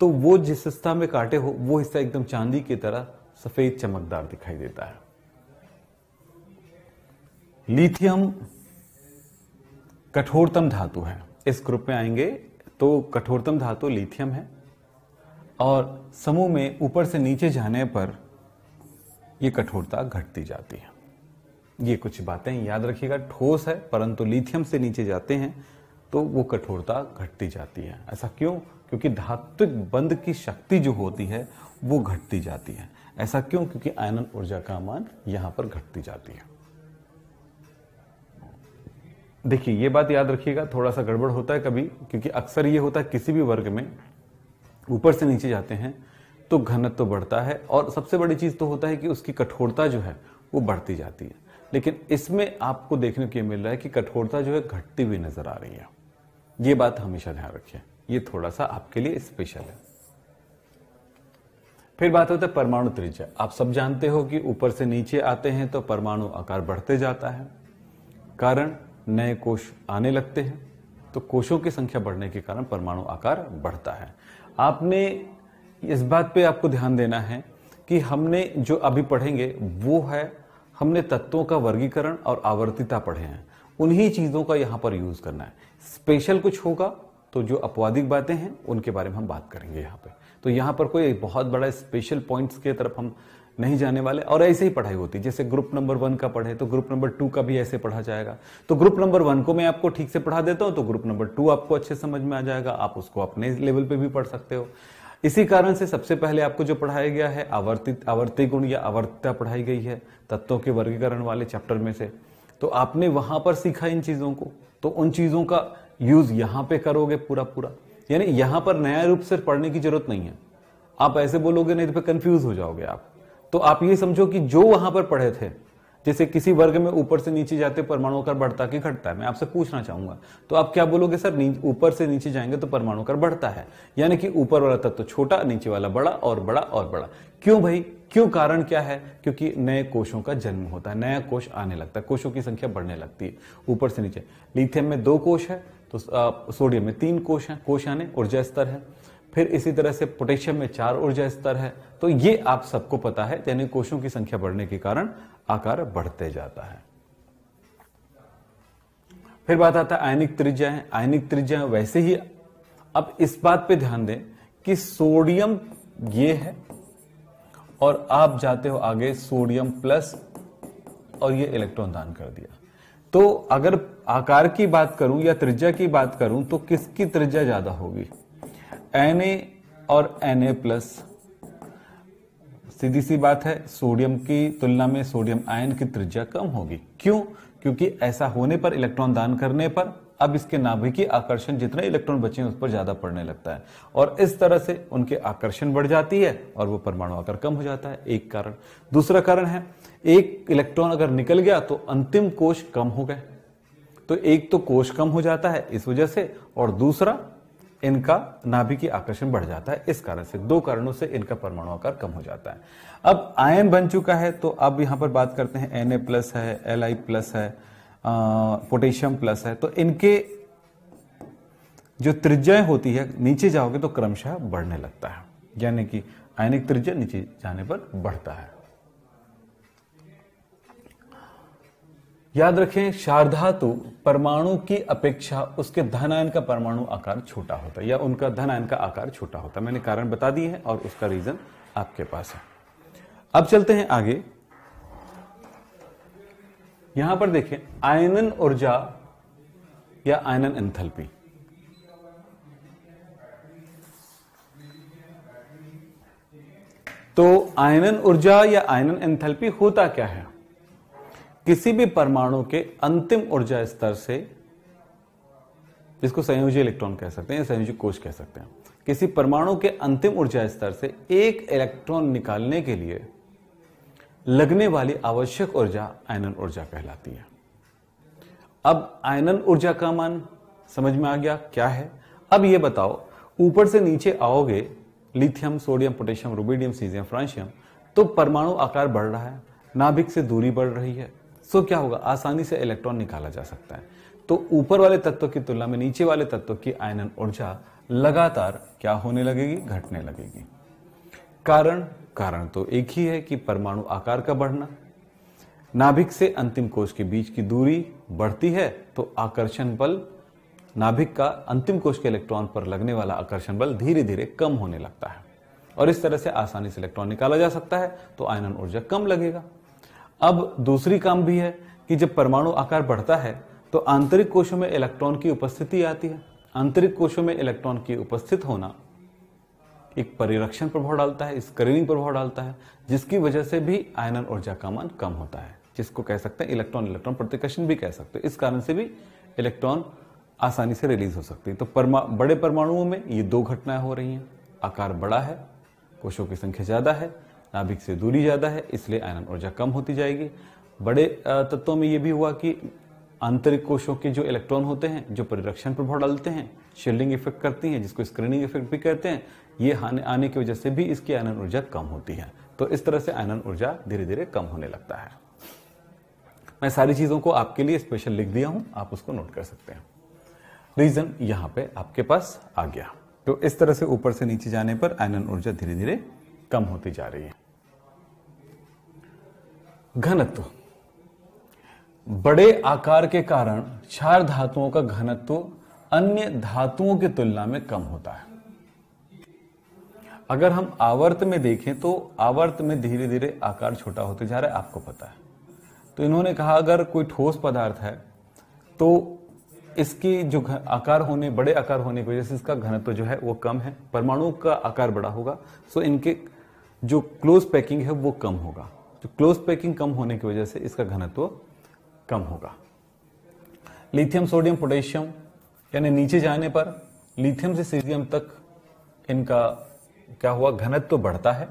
तो वो जिस हिस्सा में काटे हो वो हिस्सा एकदम चांदी की तरह सफेद चमकदार दिखाई देता है लिथियम कठोरतम धातु है इस ग्रुप में आएंगे तो कठोरतम धातु लिथियम है और समूह में ऊपर से नीचे जाने पर यह कठोरता घटती जाती है ये कुछ बातें याद रखिएगा ठोस है परंतु लिथियम से नीचे जाते हैं तो वो कठोरता घटती जाती है ऐसा क्यों क्योंकि धात्विक बंध की शक्ति जो होती है वो घटती जाती है ऐसा क्यों क्योंकि आयनन ऊर्जा का मान यहां पर घटती जाती है देखिए ये बात याद रखिएगा थोड़ा सा गड़बड़ होता है कभी क्योंकि अक्सर ये होता है किसी भी वर्ग में ऊपर से नीचे जाते हैं तो घनत्व तो बढ़ता है और सबसे बड़ी चीज तो होता है कि उसकी कठोरता जो है वो बढ़ती जाती है लेकिन इसमें आपको देखने को मिल रहा है कि कठोरता जो है घटती हुई नजर आ रही है ये बात हमेशा ध्यान रखिए ये थोड़ा सा आपके लिए स्पेशल है फिर बात होता है परमाणु त्रिज्या आप सब जानते हो कि ऊपर से नीचे आते हैं तो परमाणु आकार बढ़ते जाता है कारण नए कोश आने लगते हैं तो कोशों की संख्या बढ़ने के कारण परमाणु आकार बढ़ता है आपने इस बात पे आपको ध्यान देना है कि हमने जो अभी पढ़ेंगे वो है हमने तत्वों का वर्गीकरण और आवर्तिता पढ़े हैं उन्हीं चीज़ों का यहाँ पर यूज़ करना है स्पेशल कुछ होगा तो जो अपवादिक बातें हैं उनके बारे में हम बात करेंगे यहाँ पर तो यहाँ पर कोई बहुत बड़ा स्पेशल पॉइंट्स के तरफ हम नहीं जाने वाले और ऐसे ही पढ़ाई होती है जैसे ग्रुप नंबर वन का पढ़े तो ग्रुप नंबर टू का भी ऐसे पढ़ा जाएगा तो ग्रुप नंबर वन को मैं आपको ठीक से पढ़ा देता हूँ तो ग्रुप नंबर टू आपको अच्छे समझ में आ जाएगा आप उसको अपने लेवल पर भी पढ़ सकते हो इसी कारण से सबसे पहले आपको जो पढ़ाया गया है आवर्तित आवर्ती गुण या आवर्तता पढ़ाई गई है तत्वों के वर्गीकरण वाले चैप्टर में से तो आपने वहां पर सीखा इन चीजों को तो उन चीजों का यूज यहां पे करोगे पूरा पूरा यानी यहां पर नया रूप से पढ़ने की जरूरत नहीं है आप ऐसे बोलोगे नहीं तो फिर कंफ्यूज हो जाओगे आप तो आप ये समझो कि जो वहां पर पढ़े थे जैसे किसी वर्ग में ऊपर से नीचे जाते परमाणु कर बढ़ता कि घटता है मैं आपसे पूछना चाहूंगा तो आप क्या बोलोगे सर ऊपर से नीचे जाएंगे तो परमाणु कर बढ़ता है यानी कि ऊपर वाला तत्व तो छोटा नीचे वाला बड़ा और बड़ा और बड़ा क्यों भाई क्यों कारण क्या है क्योंकि नए कोशों का जन्म होता है नया कोश आने लगता है कोशों की संख्या बढ़ने लगती है ऊपर से नीचे लिथियम में दो कोश है तो सोडियम में तीन कोश हैं कोश यानी ऊर्जा स्तर है फिर इसी तरह से पोटेशियम में चार ऊर्जा स्तर है तो ये आप सबको पता है यानी कोशों की संख्या बढ़ने के कारण आकार बढ़ते जाता है फिर बात आता है आयनिक त्रिज्या है आयनिक त्रिज्या वैसे ही अब इस बात पे ध्यान दें कि सोडियम ये है और आप जाते हो आगे सोडियम प्लस और ये इलेक्ट्रॉन दान कर दिया तो अगर आकार की बात करूं या त्रिज्या की बात करूं तो किसकी त्रिज्या ज्यादा होगी एन ए और एन ए प्लस सीधी सी बात है सोडियम की तुलना में सोडियम आयन की त्रिज्या कम होगी क्यों क्योंकि ऐसा होने पर इलेक्ट्रॉन दान करने पर अब इसके नाभिकीय आकर्षण जितने इलेक्ट्रॉन बचे हैं उस पर ज्यादा पड़ने लगता है और इस तरह से उनके आकर्षण बढ़ जाती है और वो परमाणु आकार कम हो जाता है एक कारण दूसरा कारण है एक इलेक्ट्रॉन अगर निकल गया तो अंतिम कोश कम हो गए तो एक तो कोश कम हो जाता है इस वजह से और दूसरा इनका नाभिकीय आकर्षण बढ़ जाता है इस कारण से दो कारणों से इनका परमाणु आकार कम हो जाता है अब आयन बन चुका है तो अब यहां पर बात करते हैं एन प्लस है एल आई प्लस है पोटेशियम प्लस है तो इनके जो त्रिज्याएं होती है नीचे जाओगे तो क्रमशः बढ़ने लगता है यानी कि आयनिक त्रिज्या नीचे जाने पर बढ़ता है याद रखें शारधातु तो परमाणु की अपेक्षा उसके धनायन का परमाणु आकार छोटा होता है या उनका धनायन का आकार छोटा होता है मैंने कारण बता दिए हैं और उसका रीजन आपके पास है अब चलते हैं आगे यहां पर देखें आयनन ऊर्जा या आयनन एंथैल्पी तो आयनन ऊर्जा या आयनन एंथैल्पी होता क्या है किसी भी परमाणु के अंतिम ऊर्जा स्तर से जिसको संयोजी इलेक्ट्रॉन कह सकते हैं संयोजी कोष कह सकते हैं किसी परमाणु के अंतिम ऊर्जा स्तर से एक इलेक्ट्रॉन निकालने के लिए लगने वाली आवश्यक ऊर्जा आयनन ऊर्जा कहलाती है अब आयनन ऊर्जा का मान समझ में आ गया क्या है अब यह बताओ ऊपर से नीचे आओगे lithium sodium potassium rubidium caesium francium तो परमाणु आकार बढ़ रहा है नाभिक से दूरी बढ़ रही है सो क्या होगा आसानी से इलेक्ट्रॉन निकाला जा सकता है तो ऊपर वाले तत्व की तुलना में नीचे वाले तत्व की आयनन ऊर्जा लगातार क्या होने लगेगी घटने लगेगी कारण कारण तो एक ही है कि परमाणु आकार का बढ़ना नाभिक से अंतिम कोष के बीच की दूरी बढ़ती है तो आकर्षण बल नाभिक का अंतिम कोष के इलेक्ट्रॉन पर लगने वाला आकर्षण बल धीरे धीरे कम होने लगता है और इस तरह से आसानी से इलेक्ट्रॉन निकाला जा सकता है तो आयनन ऊर्जा कम लगेगा अब दूसरी काम भी है कि जब परमाणु आकार बढ़ता है तो आंतरिक कोशों में इलेक्ट्रॉन की उपस्थिति आती है आंतरिक कोशों में इलेक्ट्रॉन की उपस्थित होना एक परिरक्षण प्रभाव डालता है स्क्रीनिंग प्रभाव डालता है जिसकी वजह से भी आयनन ऊर्जा का मान कम होता है जिसको कह सकते हैं इलेक्ट्रॉन इलेक्ट्रॉन प्रतिकर्षण भी कह सकते हैं इस कारण से भी इलेक्ट्रॉन आसानी से रिलीज हो सकती है तो परमा बड़े परमाणुओं में ये दो घटनाएं हो रही हैं आकार बड़ा है कोशों की संख्या ज़्यादा है नाभिक से दूरी ज़्यादा है इसलिए आयरन ऊर्जा कम होती जाएगी बड़े तत्वों में ये भी हुआ कि आंतरिक कोशों के जो इलेक्ट्रॉन होते हैं जो परिरक्षण प्रभाव डालते हैं शील्डिंग इफेक्ट करती हैं जिसको स्क्रीनिंग इफेक्ट भी कहते हैं ये आने की वजह से भी इसकी आयन ऊर्जा कम होती है तो इस तरह से आयन ऊर्जा धीरे धीरे कम होने लगता है मैं सारी चीज़ों को आपके लिए स्पेशल लिख दिया हूँ आप उसको नोट कर सकते हैं रीज़न यहाँ पे आपके पास आ गया तो इस तरह से ऊपर से नीचे जाने पर आयन ऊर्जा धीरे धीरे कम होती जा रही है घनत्व बड़े आकार के कारण क्षार धातुओं का घनत्व अन्य धातुओं की तुलना में कम होता है अगर हम आवर्त में देखें तो आवर्त में धीरे धीरे आकार छोटा होते जा रहा है आपको पता है तो इन्होंने कहा अगर कोई ठोस पदार्थ है तो इसकी जो आकार होने बड़े आकार होने की वजह से इसका घनत्व जो है वो कम है परमाणु का आकार बड़ा होगा सो इनके जो क्लोज पैकिंग है वो कम होगा तो क्लोज पैकिंग कम होने की वजह से इसका घनत्व कम होगा लिथियम सोडियम पोटेशियम यानी नीचे जाने पर लिथियम से सीजियम तक इनका क्या हुआ घनत्व बढ़ता है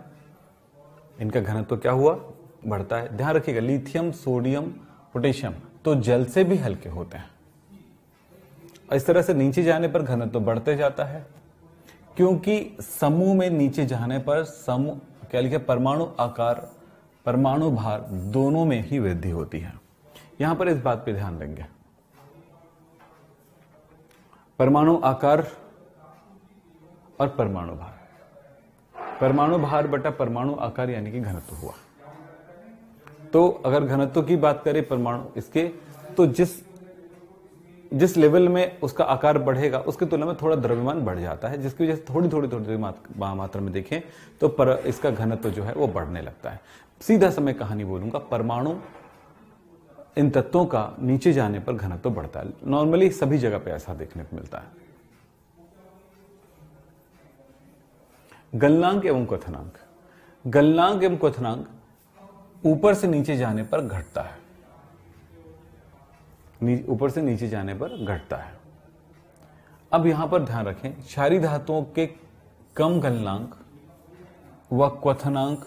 इनका घनत्व क्या हुआ बढ़ता है ध्यान रखिएगा लिथियम सोडियम पोटेशियम तो जल से भी हल्के होते हैं इस तरह से नीचे जाने पर घनत्व बढ़ते जाता है क्योंकि समूह में नीचे जाने पर समूह क्या लिखे परमाणु आकार परमाणु भार दोनों में ही वृद्धि होती है यहां पर इस बात पर ध्यान देंगे परमाणु आकार और परमाणु भार परमाणु भार बटा परमाणु आकार यानी कि घनत्व हुआ तो अगर घनत्व की बात करें परमाणु इसके तो जिस जिस लेवल में उसका आकार बढ़ेगा उसकी तुलना में थोड़ा द्रव्यमान बढ़ जाता है जिसकी वजह से थोड़ी थोड़ी थोड़ी थोड़ी मात्रा में देखें तो पर इसका घनत्व जो है वो बढ़ने लगता है सीधा समय कहानी बोलूंगा परमाणु इन तत्वों का नीचे जाने पर घनत्व बढ़ता है नॉर्मली सभी जगह पर ऐसा देखने को मिलता है गलनांक एवं क्वथनांक गलनांक एवं क्वथनांक ऊपर से नीचे जाने पर घटता है ऊपर से नीचे जाने पर घटता है अब यहां पर ध्यान रखें क्षारी धातुओं के कम गलनांक व क्वथनांक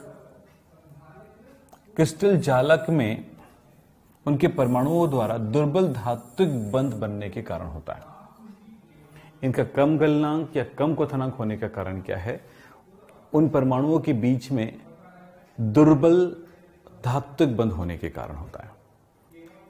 क्रिस्टल जालक में उनके परमाणुओं द्वारा दुर्बल धात्विक बंध बनने के कारण होता है इनका कम गलनांक या कम क्वथनांक होने का कारण क्या है उन परमाणुओं के बीच में दुर्बल धात्विक बंध होने के कारण होता है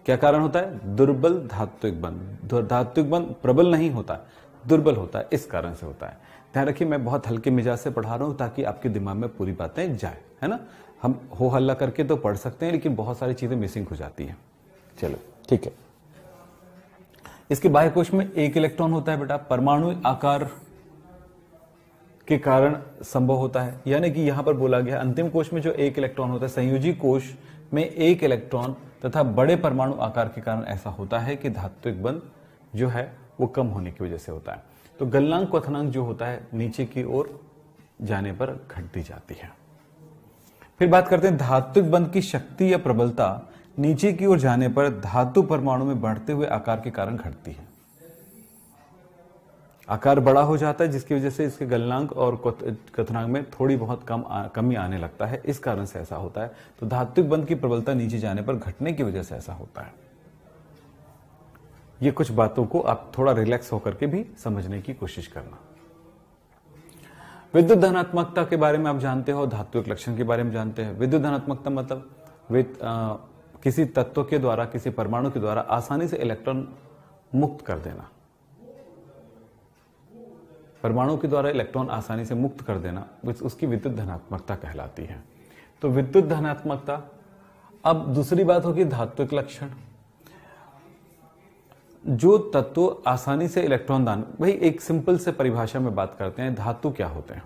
क्या कारण होता है दुर्बल धात्विक बंध धात्विक बंध प्रबल नहीं होता है दुर्बल होता है इस कारण से होता है ध्यान रखिए मैं बहुत हल्के मिजाज से पढ़ा रहा हूँ ताकि आपके दिमाग में पूरी बातें जाए है ना हम हो हल्ला करके तो पढ़ सकते हैं लेकिन बहुत सारी चीजें मिसिंग हो जाती हैं चलो ठीक है इसके बाह्य कोश में एक इलेक्ट्रॉन होता है बेटा परमाणु आकार के कारण संभव होता है यानी कि यहां पर बोला गया अंतिम कोश में जो एक इलेक्ट्रॉन होता है संयोजी कोश में एक इलेक्ट्रॉन तथा बड़े परमाणु आकार के कारण ऐसा होता है कि धात्विक बंध जो है वो कम होने की वजह से होता है तो गलनांक क्वथनांक जो होता है नीचे की ओर जाने पर घटती जाती है फिर बात करते हैं धात्विक बंध की शक्ति या प्रबलता नीचे की ओर जाने पर धातु परमाणु में बढ़ते हुए आकार के कारण घटती है आकार बड़ा हो जाता है जिसकी वजह से इसके गलनांक और कथनांक में थोड़ी बहुत कम कमी आने लगता है इस कारण से ऐसा होता है तो धात्विक बंध की प्रबलता नीचे जाने पर घटने की वजह से ऐसा होता है ये कुछ बातों को आप थोड़ा रिलैक्स होकर के भी समझने की कोशिश करना विद्युत धनात्मकता के बारे में आप जानते हो धात्विक लक्षण के बारे में जानते हैं विद्युत धनात्मकता मतलब विद किसी तत्व के द्वारा किसी परमाणु के द्वारा आसानी से इलेक्ट्रॉन मुक्त कर देना परमाणु के द्वारा इलेक्ट्रॉन आसानी से मुक्त कर देना उसकी विद्युत धनात्मकता कहलाती है तो विद्युत धनात्मकता अब दूसरी बात होगी धात्विक लक्षण जो तत्व आसानी से इलेक्ट्रॉन दान भाई एक सिंपल से परिभाषा में बात करते हैं धातु क्या होते हैं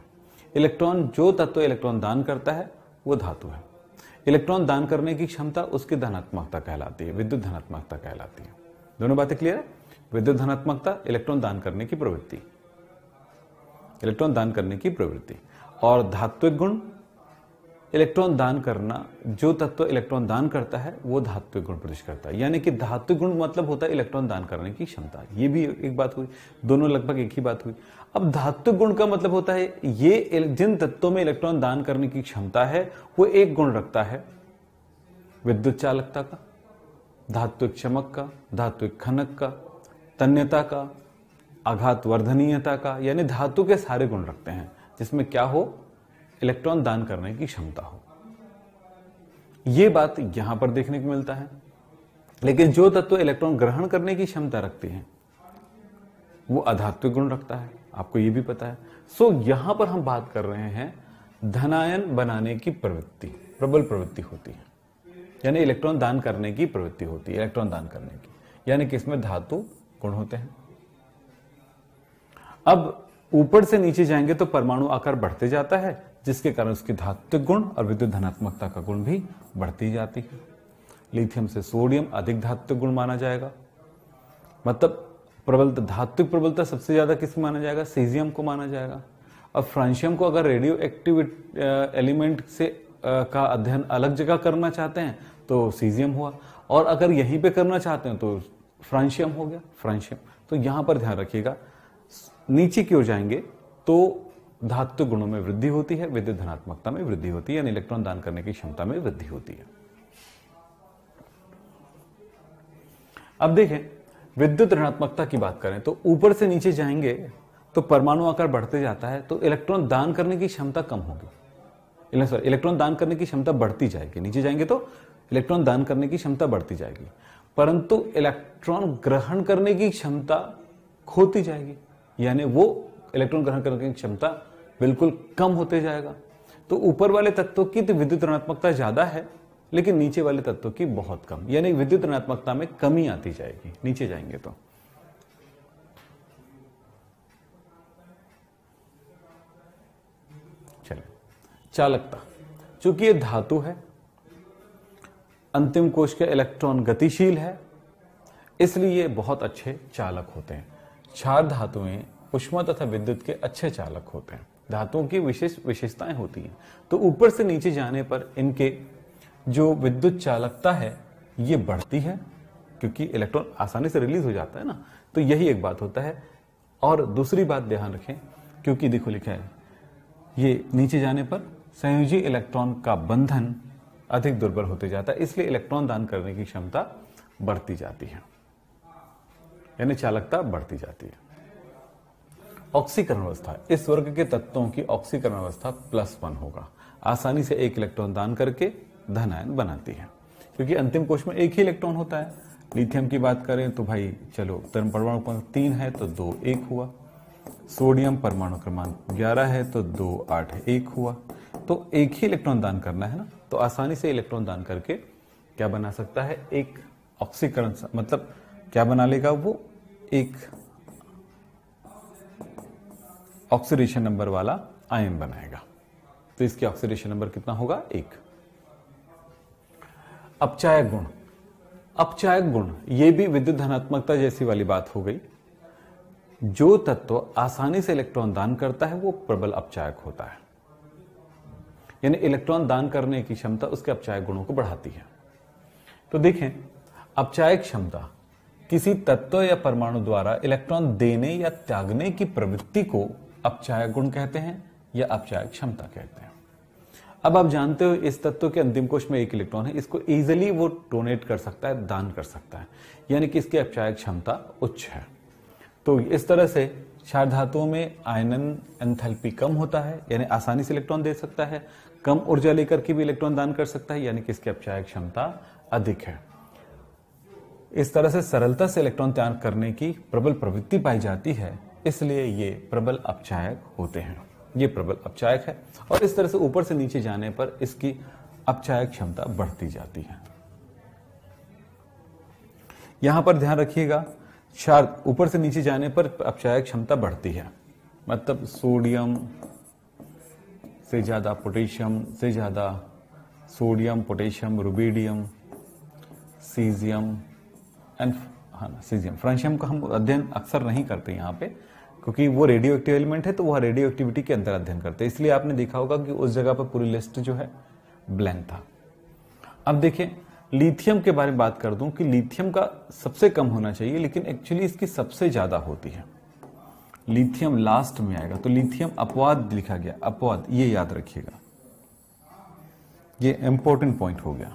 इलेक्ट्रॉन जो तत्व इलेक्ट्रॉन दान करता है वो धातु है इलेक्ट्रॉन दान करने की क्षमता उसकी धनात्मकता कहलाती है विद्युत धनात्मकता कहलाती है दोनों बातें क्लियर है विद्युत धनात्मकता इलेक्ट्रॉन दान करने की प्रवृत्ति इलेक्ट्रॉन दान करने की प्रवृत्ति और धात्विक गुण इलेक्ट्रॉन दान करना जो तत्व इलेक्ट्रॉन दान करता है वो धात्विक गुण प्रदर्शित करता है यानी कि धात्विक गुण मतलब होता है इलेक्ट्रॉन दान करने की क्षमता ये भी एक बात हुई दोनों लगभग एक ही बात हुई अब धात्विक गुण का मतलब होता है ये जिन तत्वों में इलेक्ट्रॉन दान करने की क्षमता है वो एक गुण रखता है विद्युत चालकता का धात्विक चमक का धात्विक खनक का तन्यता का आघात वर्धनीयता का यानी धातु के सारे गुण रखते हैं जिसमें क्या हो इलेक्ट्रॉन दान करने की क्षमता हो यह बात यहां पर देखने को मिलता है लेकिन जो तत्व इलेक्ट्रॉन ग्रहण करने की क्षमता रखते हैं वो अधात्विक गुण रखता है आपको यह भी पता है सो यहां पर हम बात कर रहे हैं धनायन बनाने की प्रवृत्ति प्रबल प्रवृत्ति होती है यानी इलेक्ट्रॉन दान करने की प्रवृत्ति होती है इलेक्ट्रॉन दान करने की यानी कि इसमें धातु गुण होते हैं अब ऊपर से नीचे जाएंगे तो परमाणु आकार बढ़ते जाता है जिसके कारण उसकी धात्विक गुण और विद्युत धनात्मकता का गुण भी बढ़ती जाती है लिथियम से सोडियम अधिक धात्विक गुण माना जाएगा मतलब प्रबलता धात्विक प्रबलता सबसे ज्यादा किस माना जाएगा सीजियम को माना जाएगा अब फ्रांशियम को अगर रेडियो एक्टिविट एलिमेंट से आ, uh, का अध्ययन अलग जगह करना चाहते हैं तो सीजियम हुआ और अगर यहीं पे करना चाहते हैं तो फ्रांशियम हो गया फ्रांशियम तो यहां पर ध्यान रखिएगा नीचे की ओर जाएंगे तो धातु गुणों में वृद्धि होती है विद्युत धनात्मकता में वृद्धि होती है यानी इलेक्ट्रॉन दान करने की क्षमता में वृद्धि होती है अब देखें विद्युत ऋणात्मकता की बात करें तो ऊपर से नीचे जाएंगे तो परमाणु आकार बढ़ते जाता है तो इलेक्ट्रॉन दान करने की क्षमता कम होगी सॉरी इलेक्ट्रॉन दान करने की क्षमता बढ़ती जाएगी नीचे जाएंगे तो इलेक्ट्रॉन दान करने की क्षमता बढ़ती जाएगी परंतु इलेक्ट्रॉन ग्रहण करने की क्षमता खोती जाएगी यानी वो इलेक्ट्रॉन ग्रहण करने की क्षमता बिल्कुल कम होते जाएगा तो ऊपर वाले तत्वों की तो विद्युत ऋणात्मकता ज्यादा है लेकिन नीचे वाले तत्वों की बहुत कम यानी विद्युत ऋणात्मकता में कमी आती जाएगी नीचे जाएंगे तो चलिए चालकता चूंकि ये धातु है अंतिम कोश के इलेक्ट्रॉन गतिशील है इसलिए बहुत अच्छे चालक होते हैं क्षार धातुएं उष्मा तथा विद्युत के अच्छे चालक होते हैं धातुओं की विशेष विशेषताएं होती हैं तो ऊपर से नीचे जाने पर इनके जो विद्युत चालकता है ये बढ़ती है क्योंकि इलेक्ट्रॉन आसानी से रिलीज हो जाता है ना तो यही एक बात होता है और दूसरी बात ध्यान रखें क्योंकि देखो लिखा है ये नीचे जाने पर संयोजी इलेक्ट्रॉन का बंधन अधिक दुर्बल होते जाता है इसलिए इलेक्ट्रॉन दान करने की क्षमता बढ़ती जाती है यानी चालकता बढ़ती जाती है ऑक्सीकरण अवस्था इस वर्ग के तत्वों की ऑक्सीकरण अवस्था प्लस वन होगा आसानी से एक इलेक्ट्रॉन दान करके धन आयन बनाती है क्योंकि अंतिम कोष में एक ही इलेक्ट्रॉन होता है लिथियम की बात करें तो भाई चलो धर्म परमाणु क्रमांक तीन है तो दो एक हुआ सोडियम परमाणु क्रमांक ग्यारह है तो दो आठ एक हुआ तो एक ही इलेक्ट्रॉन दान करना है ना तो आसानी से इलेक्ट्रॉन दान करके क्या बना सकता है एक ऑक्सीकरण मतलब क्या बना लेगा वो एक ऑक्सीडेशन नंबर वाला आयन बनाएगा तो इसके ऑक्सीडेशन नंबर कितना होगा एक अपचायक गुण अपचायक गुण ये भी विद्युत धनात्मकता जैसी वाली बात हो गई जो तत्व आसानी से इलेक्ट्रॉन दान करता है वो प्रबल अपचायक होता है यानी इलेक्ट्रॉन दान करने की क्षमता उसके अपचायक गुणों को बढ़ाती है तो देखें अपचायक क्षमता किसी तत्व या परमाणु द्वारा इलेक्ट्रॉन देने या त्यागने की प्रवृत्ति को अपचायक गुण कहते हैं या अपचायक क्षमता कहते हैं अब आप जानते हो इस तत्व के अंतिम कोष में एक इलेक्ट्रॉन है इसको इजिली वो डोनेट कर सकता है दान कर सकता है यानी कि इसकी अपचायक क्षमता उच्च है तो इस तरह से क्षार धातुओं में आयनन एंथैल्पी कम होता है यानी आसानी से इलेक्ट्रॉन दे सकता है कम ऊर्जा लेकर के भी इलेक्ट्रॉन दान कर सकता है यानी कि इसकी अपचायक क्षमता अधिक है इस तरह से सरलता से इलेक्ट्रॉन तैयार करने की प्रबल प्रवृत्ति पाई जाती है इसलिए ये प्रबल अपचायक होते हैं ये प्रबल अपचायक है और इस तरह से ऊपर से नीचे जाने पर इसकी अपचायक क्षमता बढ़ती जाती है यहां पर ध्यान रखिएगा शार्प ऊपर से नीचे जाने पर अपचायक क्षमता बढ़ती है मतलब सोडियम से ज़्यादा पोटेशियम से ज़्यादा sodium potassium rubidium caesium and caesium francium का हम अध्ययन अक्सर नहीं करते यहाँ पे क्योंकि वो रेडियो एक्टिव एलिमेंट है तो वह रेडियो एक्टिविटी के अंदर अध्ययन करते हैं इसलिए आपने देखा होगा कि उस जगह पर पूरी लिस्ट जो है ब्लैंक था अब देखें लिथियम के बारे में बात कर दूं कि लिथियम का सबसे कम होना चाहिए लेकिन एक्चुअली इसकी सबसे ज्यादा होती है लिथियम लास्ट में आएगा तो लिथियम अपवाद लिखा गया अपवाद ये याद रखिएगा ये इंपॉर्टेंट पॉइंट हो गया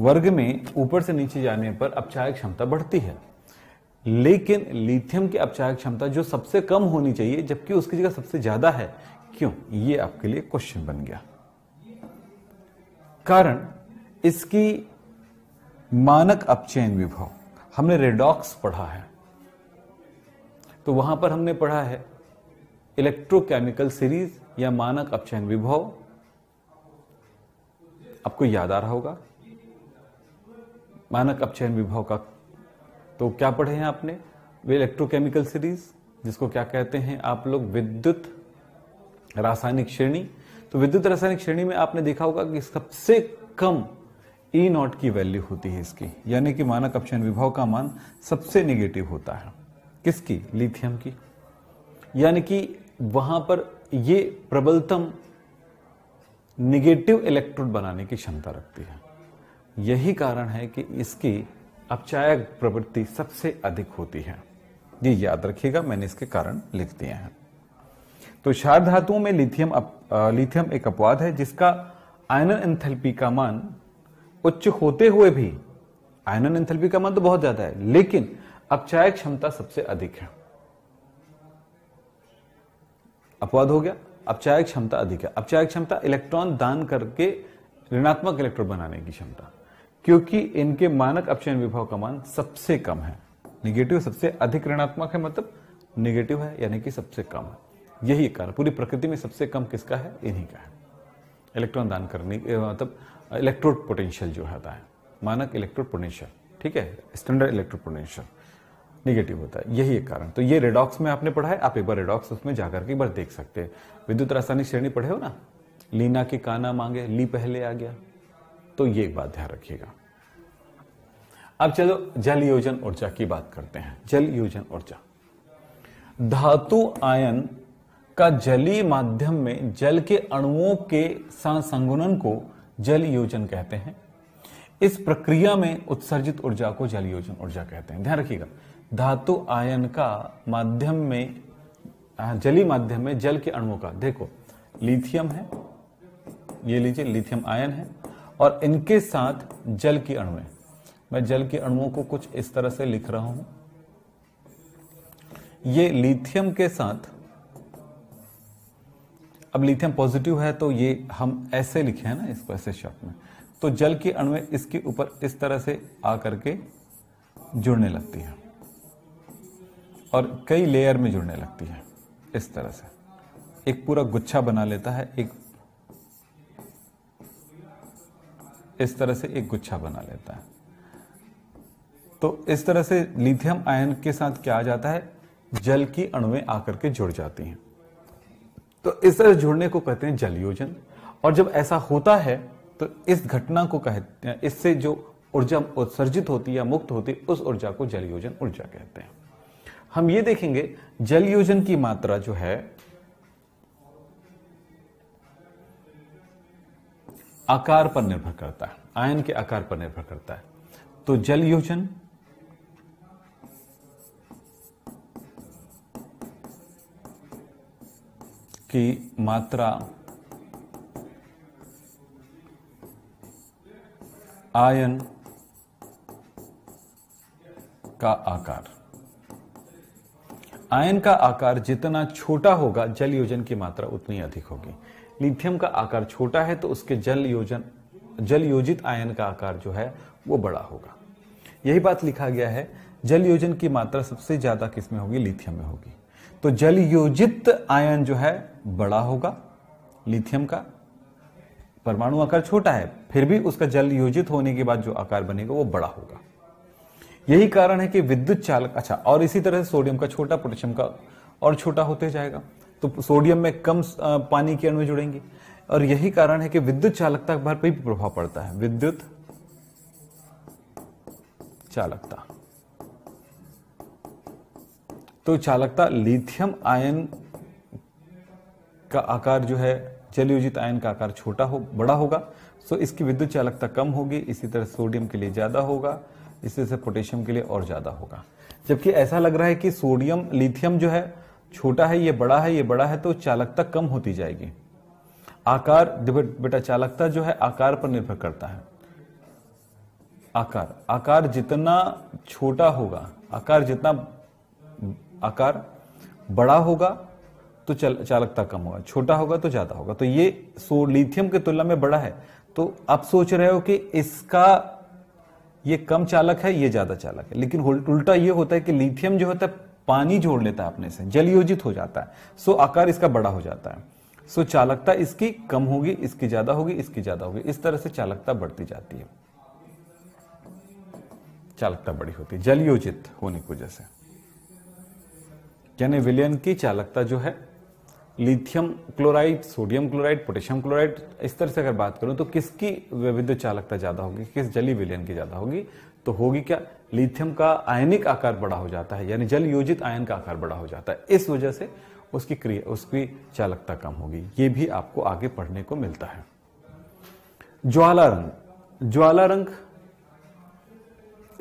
वर्ग में ऊपर से नीचे जाने पर अपचायक क्षमता बढ़ती है लेकिन लिथियम की अपचायक क्षमता जो सबसे कम होनी चाहिए जबकि उसकी जगह सबसे ज्यादा है क्यों ये आपके लिए क्वेश्चन बन गया कारण इसकी मानक अपचयन विभव हमने रेडॉक्स पढ़ा है तो वहां पर हमने पढ़ा है इलेक्ट्रोकेमिकल सीरीज या मानक अपचयन विभव आपको याद आ रहा होगा मानक अपचयन विभव का तो क्या पढ़े हैं आपने वे इलेक्ट्रोकेमिकल सीरीज जिसको क्या कहते हैं आप लोग विद्युत रासायनिक श्रेणी तो विद्युत रासायनिक श्रेणी में आपने देखा होगा कि सबसे कम ई नॉट की वैल्यू होती है इसकी यानी कि मानक अपचयन विभव का मान सबसे निगेटिव होता है किसकी लिथियम की यानी कि वहां पर ये प्रबलतम निगेटिव इलेक्ट्रोड बनाने की क्षमता रखती है यही कारण है कि इसकी अपचायक प्रवृत्ति सबसे अधिक होती है ये याद रखिएगा मैंने इसके कारण लिख दिए हैं तो क्षार धातुओं में लिथियम अप, आ, लिथियम एक अपवाद है जिसका आयनन एंथैल्पी का मान उच्च होते हुए भी आयनन एंथैल्पी का मान तो बहुत ज्यादा है लेकिन अपचायक क्षमता सबसे अधिक है अपवाद हो गया अपचायक क्षमता अधिक है अपचायक क्षमता इलेक्ट्रॉन दान करके ऋणात्मक इलेक्ट्रॉन बनाने की क्षमता क्योंकि इनके मानक अपचयन विभव का मान सबसे कम है निगेटिव सबसे अधिक ऋणात्मक है मतलब निगेटिव है यानी कि सबसे कम है यही कारण पूरी प्रकृति में सबसे कम किसका है इन्हीं का है इलेक्ट्रॉन दान करने मतलब इलेक्ट्रोड पोटेंशियल जो होता है मानक इलेक्ट्रोड पोटेंशियल ठीक है स्टैंडर्ड इलेक्ट्रोड पोटेंशियल निगेटिव होता है यही एक कारण तो ये रेडॉक्स में आपने पढ़ा है आप एक बार रेडॉक्स उसमें जाकर के एक बार देख सकते हैं विद्युत रासायनिक श्रेणी पढ़े हो ना लीना की काना मांगे ली पहले आ गया तो ये एक बात ध्यान रखिएगा अब चलो जल योजन ऊर्जा की बात करते हैं जल योजन ऊर्जा धातु आयन का जलीय माध्यम में जल के अणुओं के संगुणन को जल योजन कहते हैं इस प्रक्रिया में उत्सर्जित ऊर्जा को जल योजन ऊर्जा कहते हैं ध्यान रखिएगा धातु आयन का माध्यम में हाँ, जली माध्यम में जल के अणुओं का देखो लिथियम है ये लीजिए लिथियम आयन है और इनके साथ जल की अणुए मैं जल के अणुओं को कुछ इस तरह से लिख रहा हूं ये लिथियम के साथ अब लिथियम पॉजिटिव है तो ये हम ऐसे लिखे हैं ना इसको ऐसे शब्द में तो जल की अणुए इसके ऊपर इस तरह से आकर के जुड़ने लगती है और कई लेयर में जुड़ने लगती है इस तरह से एक पूरा गुच्छा बना लेता है एक इस तरह से एक गुच्छा बना लेता है तो इस तरह से लिथियम आयन के साथ क्या आ जाता है जल की अणुएं आकर के जुड़ जाती हैं तो इस तरह जुड़ने को कहते हैं जलयोजन और जब ऐसा होता है तो इस घटना को कहते हैं इससे जो ऊर्जा उत्सर्जित होती है या मुक्त होती है उस ऊर्जा को जलयोजन ऊर्जा कहते हैं हम ये देखेंगे जलयोजन की मात्रा जो है आकार पर निर्भर करता है आयन के आकार पर निर्भर करता है तो जल योजन की मात्रा आयन का आकार आयन का आकार जितना छोटा होगा जल योजन की मात्रा उतनी अधिक होगी लिथियम का आकार छोटा है तो उसके जल योजन जल योजित आयन का आकार जो है वो बड़ा होगा यही बात लिखा गया है जल योजन की मात्रा सबसे ज्यादा किसमें होगी लिथियम में होगी तो जल योजित आयन जो है बड़ा होगा लिथियम का परमाणु आकार छोटा है फिर भी उसका जल योजित होने के बाद जो आकार बनेगा वो बड़ा होगा यही कारण है कि विद्युत चालक अच्छा और इसी तरह से सोडियम का छोटा पोटेशियम का और छोटा होते जाएगा तो सोडियम में कम पानी के अणु जुड़ेंगे और यही कारण है कि विद्युत चालकता पर भी प्रभाव पड़ता है विद्युत चालकता तो चालकता लिथियम आयन का आकार जो है जलयोजित आयन का आकार छोटा हो बड़ा होगा सो इसकी विद्युत चालकता कम होगी इसी तरह सोडियम के लिए ज़्यादा होगा इसी तरह पोटेशियम के लिए और ज़्यादा होगा जबकि ऐसा लग रहा है कि सोडियम लिथियम जो है छोटा है ये बड़ा है ये बड़ा है तो चालकता कम होती जाएगी आकार बेटा चालकता जो है आकार पर निर्भर करता है आकार आकार जितना छोटा होगा आकार जितना आकार बड़ा होगा तो चल, चालकता कम होगा छोटा होगा तो ज्यादा होगा तो ये सो लिथियम के तुलना में बड़ा है तो आप सोच रहे हो कि इसका ये कम चालक है ये ज्यादा चालक है लेकिन उल्टा ये होता है कि लिथियम जो होता है पानी जोड़ लेता है अपने से जलयोजित हो जाता है सो आकार इसका बड़ा हो जाता है सो चालकता इसकी कम होगी इसकी ज्यादा होगी इसकी ज्यादा होगी इस तरह से चालकता बढ़ती जाती है चालकता बड़ी होती है जलयोजित होने की वजह से यानी विलयन की चालकता जो है lithium chloride sodium chloride potassium chloride इस तरह से अगर बात करूं तो किसकी विविध चालकता ज्यादा होगी किस जली विलयन की ज्यादा होगी तो होगी क्या लिथियम का आयनिक आकार बड़ा हो जाता है यानी जल योजित आयन का आकार बड़ा हो जाता है इस वजह से उसकी क्रिया उसकी चालकता कम होगी ये भी आपको आगे पढ़ने को मिलता है ज्वाला रंग ज्वाला रंग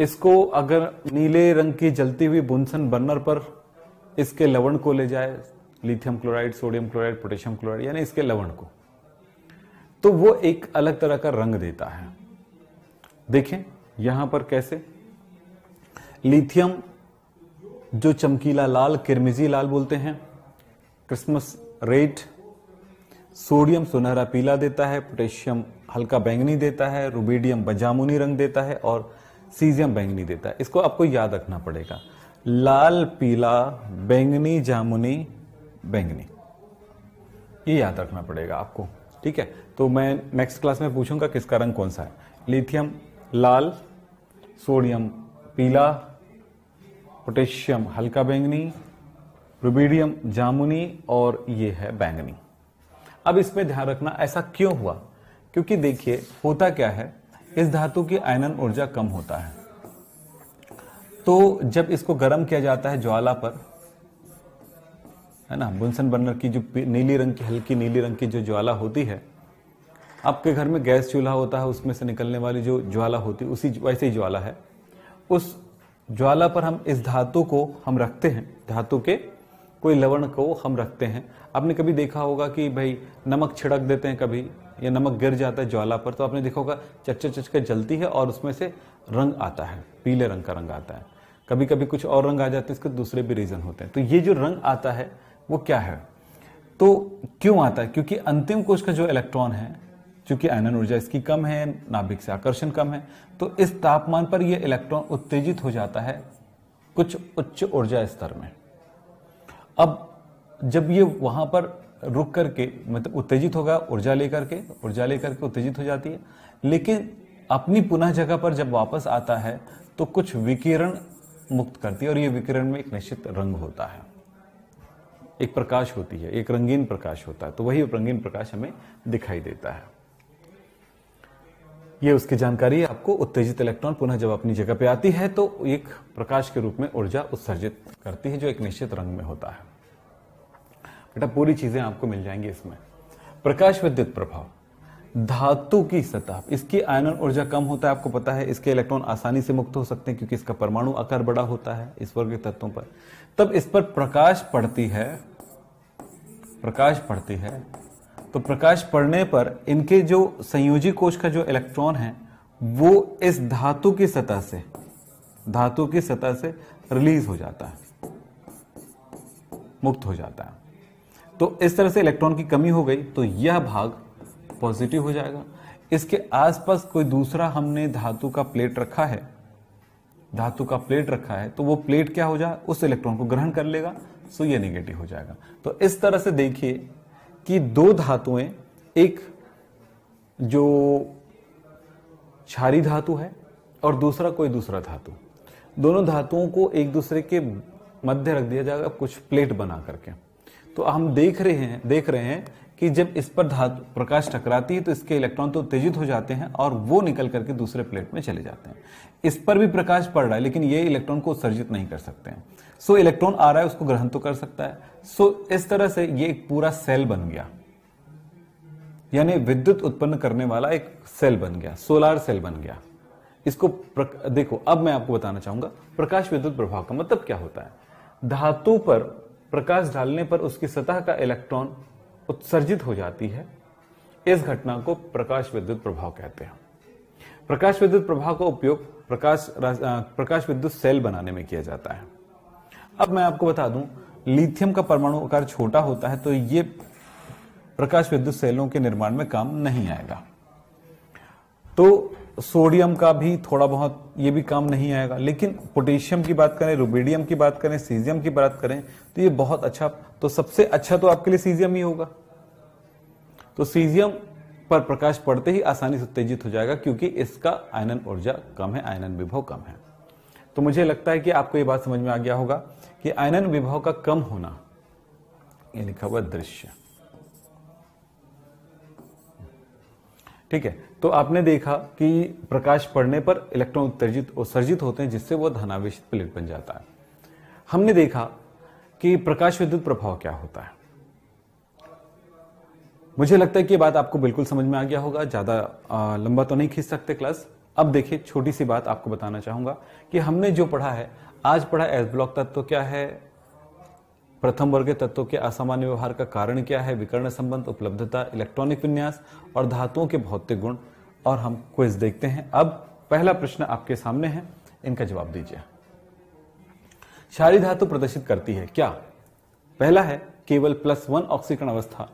इसको अगर नीले रंग की जलती हुई बुनसन बर्नर पर इसके लवण को ले जाए lithium chloride sodium chloride potassium chloride यानी इसके लवण को तो वो एक अलग तरह का रंग देता है देखें यहां पर कैसे लिथियम जो चमकीला लाल किरमिजी लाल बोलते हैं क्रिसमस रेड सोडियम सुनहरा पीला देता है पोटेशियम हल्का बैंगनी देता है रुबीडियम बजामुनी रंग देता है और सीजियम बैंगनी देता है इसको आपको याद रखना पड़ेगा लाल पीला बैंगनी जामुनी बैंगनी ये याद रखना पड़ेगा आपको ठीक है तो मैं नेक्स्ट क्लास में पूछूंगा किसका रंग कौन सा है लिथियम लाल सोडियम पीला पोटेशियम हल्का बैंगनी रुबीडियम जामुनी और ये है बैंगनी अब इसमें ध्यान रखना ऐसा क्यों हुआ क्योंकि देखिए होता क्या है इस धातु की आयनन ऊर्जा कम होता है तो जब इसको गर्म किया जाता है ज्वाला पर है ना बुनसन बर्नर की जो नीली रंग की हल्की नीली रंग की जो ज्वाला होती है आपके घर में गैस चूल्हा होता है उसमें से निकलने वाली जो ज्वाला होती है उसी वैसे ही ज्वाला है उस ज्वाला पर हम इस धातु को हम रखते हैं धातु के कोई लवण को हम रखते हैं आपने कभी देखा होगा कि भाई नमक छिड़क देते हैं कभी या नमक गिर जाता है ज्वाला पर तो आपने देखा होगा चचे चक्कर जलती है और उसमें से रंग आता है पीले रंग का रंग आता है कभी कभी कुछ और रंग आ जाते हैं इसके दूसरे भी रीज़न होते हैं तो ये जो रंग आता है वो क्या है तो क्यों आता है क्योंकि अंतिम कोश का जो इलेक्ट्रॉन है चूंकि आयनन ऊर्जा इसकी कम है नाभिक से आकर्षण कम है तो इस तापमान पर यह इलेक्ट्रॉन उत्तेजित हो जाता है कुछ उच्च ऊर्जा स्तर में अब जब ये वहां पर रुक करके मतलब उत्तेजित होगा ऊर्जा लेकर के ऊर्जा लेकर के उत्तेजित हो जाती है लेकिन अपनी पुनः जगह पर जब वापस आता है तो कुछ विकिरण मुक्त करती है और ये विकिरण में एक निश्चित रंग होता है एक प्रकाश होती है एक रंगीन प्रकाश होता है तो वही रंगीन प्रकाश हमें दिखाई देता है ये उसकी जानकारी आपको उत्तेजित इलेक्ट्रॉन पुनः जब अपनी जगह पे आती है तो एक प्रकाश के रूप में ऊर्जा उत्सर्जित करती है जो एक निश्चित रंग में होता है बेटा पूरी चीजें आपको मिल जाएंगी इसमें प्रकाश विद्युत प्रभाव धातु की सतह इसकी आयनन ऊर्जा कम होता है आपको पता है इसके इलेक्ट्रॉन आसानी से मुक्त हो सकते हैं क्योंकि इसका परमाणु आकार बड़ा होता है इस वर्ग के तत्वों पर तब इस पर प्रकाश पड़ती है प्रकाश पड़ती है तो प्रकाश पड़ने पर इनके जो संयोजी कोश का जो इलेक्ट्रॉन है वो इस धातु की सतह से धातु की सतह से रिलीज हो जाता है मुक्त हो जाता है तो इस तरह से इलेक्ट्रॉन की कमी हो गई तो यह भाग पॉजिटिव हो जाएगा इसके आसपास कोई दूसरा हमने धातु का प्लेट रखा है धातु का प्लेट रखा है तो वो प्लेट क्या हो जाए उस इलेक्ट्रॉन को ग्रहण कर लेगा सो ये नेगेटिव हो जाएगा तो इस तरह से देखिए कि दो धातुएं एक जो क्षारी धातु है और दूसरा कोई दूसरा धातु दोनों धातुओं को एक दूसरे के मध्य रख दिया जाएगा कुछ प्लेट बना करके तो हम देख रहे हैं देख रहे हैं कि जब इस पर धातु प्रकाश टकराती है तो इसके इलेक्ट्रॉन तो उत्तेजित हो जाते हैं और वो निकल करके दूसरे प्लेट में चले जाते हैं इस पर भी प्रकाश पड़ रहा है लेकिन ये इलेक्ट्रॉन को उत्सर्जित नहीं कर सकते हैं सो इलेक्ट्रॉन आ रहा है उसको ग्रहण तो कर सकता है सो इस तरह से ये एक पूरा सेल बन गया यानी विद्युत उत्पन्न करने वाला एक सेल बन गया सोलार सेल बन गया इसको प्रक... देखो अब मैं आपको बताना चाहूंगा प्रकाश विद्युत प्रभाव का मतलब क्या होता है धातु पर प्रकाश डालने पर उसकी सतह का इलेक्ट्रॉन उत्सर्जित हो जाती है इस घटना को प्रकाश विद्युत प्रभाव कहते हैं प्रकाश विद्युत प्रभाव का उपयोग प्रकाश प्रकाश विद्युत सेल बनाने में किया जाता है अब मैं आपको बता दूं लिथियम का परमाणु आकार छोटा होता है तो यह प्रकाश विद्युत सेलों के निर्माण में काम नहीं आएगा तो सोडियम का भी थोड़ा बहुत ये भी काम नहीं आएगा लेकिन पोटेशियम की बात करें रुबेडियम की बात करें सीजियम की बात करें तो ये बहुत अच्छा तो सबसे अच्छा तो आपके लिए सीजियम ही होगा तो सीजियम पर प्रकाश पड़ते ही आसानी से उत्तेजित हो जाएगा क्योंकि इसका आयनन ऊर्जा कम है आयनन विभव कम है तो मुझे लगता है कि आपको ये बात समझ में आ गया होगा कि आयनन विभव का कम होना ये लिखा हुआ दृश्य ठीक है तो आपने देखा कि प्रकाश पड़ने पर इलेक्ट्रॉन उत्तर्जित और सर्जित होते हैं जिससे वह धनावेश प्लेट बन जाता है हमने देखा कि प्रकाश विद्युत प्रभाव क्या होता है मुझे लगता है कि बात आपको बिल्कुल समझ में आ गया होगा ज्यादा लंबा तो नहीं खींच सकते क्लास अब देखिए छोटी सी बात आपको बताना चाहूंगा कि हमने जो पढ़ा है आज पढ़ा एस ब्लॉक तत्व तो क्या है प्रथम वर्ग के तत्वों के असामान्य व्यवहार का कारण क्या है विकर्ण संबंध उपलब्धता इलेक्ट्रॉनिक विन्यास और धातुओं के भौतिक गुण और हम क्विज देखते हैं अब पहला प्रश्न आपके सामने है इनका जवाब दीजिए क्षारी धातु प्रदर्शित करती है क्या पहला है केवल प्लस वन ऑक्सीकरण अवस्था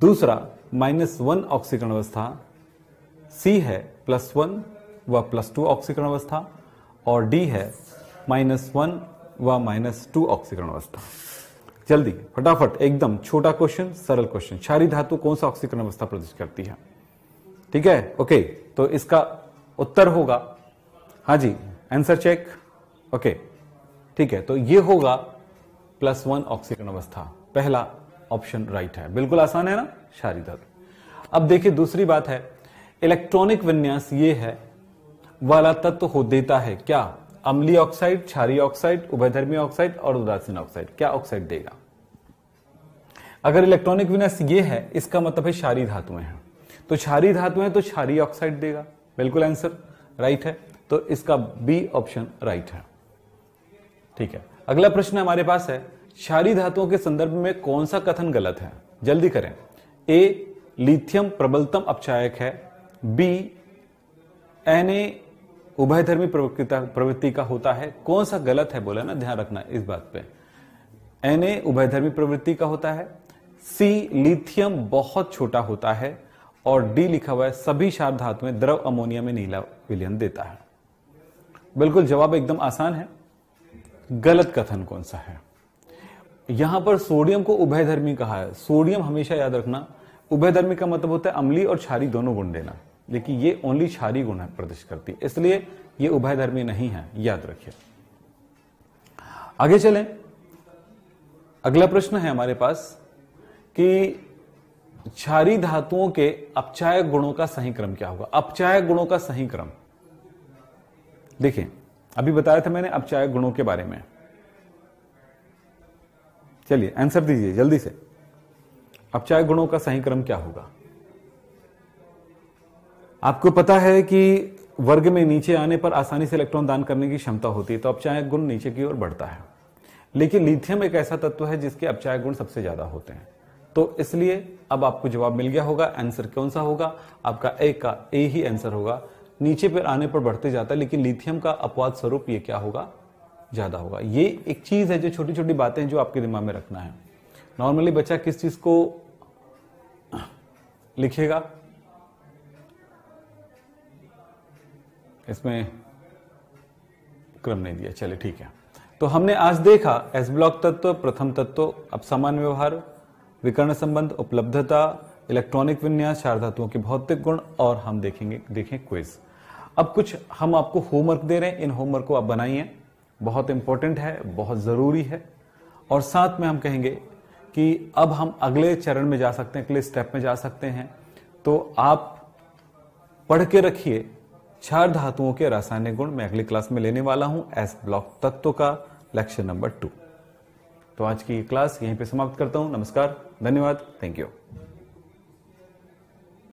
दूसरा माइनस वन ऑक्सीकरण अवस्था सी है प्लस वन व प्लस टू ऑक्सीकरण अवस्था और डी है माइनस वन व माइनस टू ऑक्सीकरण अवस्था जल्दी फटाफट एकदम छोटा क्वेश्चन सरल क्वेश्चन क्षारी धातु कौन सा ऑक्सीकरण अवस्था प्रदर्शित करती है ठीक है ओके तो इसका उत्तर होगा हाँ जी आंसर चेक ओके ठीक है तो ये होगा प्लस वन ऑक्सीकरण अवस्था पहला ऑप्शन राइट है बिल्कुल आसान है ना क्षारी धातु अब देखिए दूसरी बात है इलेक्ट्रॉनिक विन्यास ये है वाला तत्व हो देता है क्या अम्लीय ऑक्साइड क्षारी ऑक्साइड उभयधर्मी ऑक्साइड और उदासीन ऑक्साइड क्या ऑक्साइड देगा अगर इलेक्ट्रॉनिक विनस ये है इसका मतलब है क्षारी धातुएं हैं तो क्षारी धातुएं हैं तो क्षारी ऑक्साइड देगा बिल्कुल आंसर राइट है तो इसका बी ऑप्शन राइट है ठीक है अगला प्रश्न हमारे पास है क्षारी धातुओं के संदर्भ में कौन सा कथन गलत है जल्दी करें ए लिथियम प्रबलतम अपचायक है बी एन उभयधर्मी प्रवृत्ति का होता है कौन सा गलत है बोला ना ध्यान रखना इस बात पे एन ए उभयधर्मी प्रवृत्ति का होता है सी लिथियम बहुत छोटा होता है और डी लिखा हुआ है सभी शार्प धातु में द्रव अमोनिया में नीला विलियन देता है बिल्कुल जवाब एकदम आसान है गलत कथन कौन सा है यहां पर सोडियम को उभयधर्मी कहा है सोडियम हमेशा याद रखना उभयधर्मी का मतलब होता है अम्ली और क्षारी दोनों गुण देना लेकिन ये ओनली क्षारी गुण है प्रदर्श करती है इसलिए ये उभयधर्मी नहीं है याद रखिए आगे चलें अगला प्रश्न है हमारे पास कि क्षारी धातुओं के अपचाय गुणों का सही क्रम क्या होगा अपचाय गुणों का सही क्रम देखिए अभी बताया था मैंने अपचाय गुणों के बारे में चलिए आंसर दीजिए जल्दी से अपचाय गुणों का सही क्रम क्या होगा आपको पता है कि वर्ग में नीचे आने पर आसानी से इलेक्ट्रॉन दान करने की क्षमता होती है तो अपचायक गुण नीचे की ओर बढ़ता है लेकिन लिथियम एक ऐसा तत्व है जिसके अपचायक गुण सबसे ज्यादा होते हैं तो इसलिए अब आपको जवाब मिल गया होगा आंसर कौन सा होगा आपका ए का ए ही आंसर होगा नीचे पर आने पर बढ़ते जाता है लेकिन लिथियम का अपवाद स्वरूप ये क्या होगा ज़्यादा होगा ये एक चीज़ है जो छोटी छोटी बातें जो आपके दिमाग में रखना है नॉर्मली बच्चा किस चीज़ को लिखेगा इसमें क्रम नहीं दिया चले ठीक है तो हमने आज देखा एस ब्लॉक तत्व प्रथम तत्व अब सामान्य व्यवहार विकर्ण संबंध उपलब्धता इलेक्ट्रॉनिक विन्यास चार धातुओं के भौतिक गुण और हम देखेंगे देखें क्विज अब कुछ हम आपको होमवर्क दे रहे हैं इन होमवर्क को आप बनाइए बहुत इंपॉर्टेंट है बहुत ज़रूरी है और साथ में हम कहेंगे कि अब हम अगले चरण में जा सकते हैं अगले स्टेप में जा सकते हैं तो आप पढ़ के रखिए क्षार धातुओं के रासायनिक गुण मैं अगली क्लास में लेने वाला हूं एस ब्लॉक तत्व का लेक्चर नंबर टू तो आज की क्लास यहीं पे समाप्त करता हूं नमस्कार धन्यवाद थैंक यू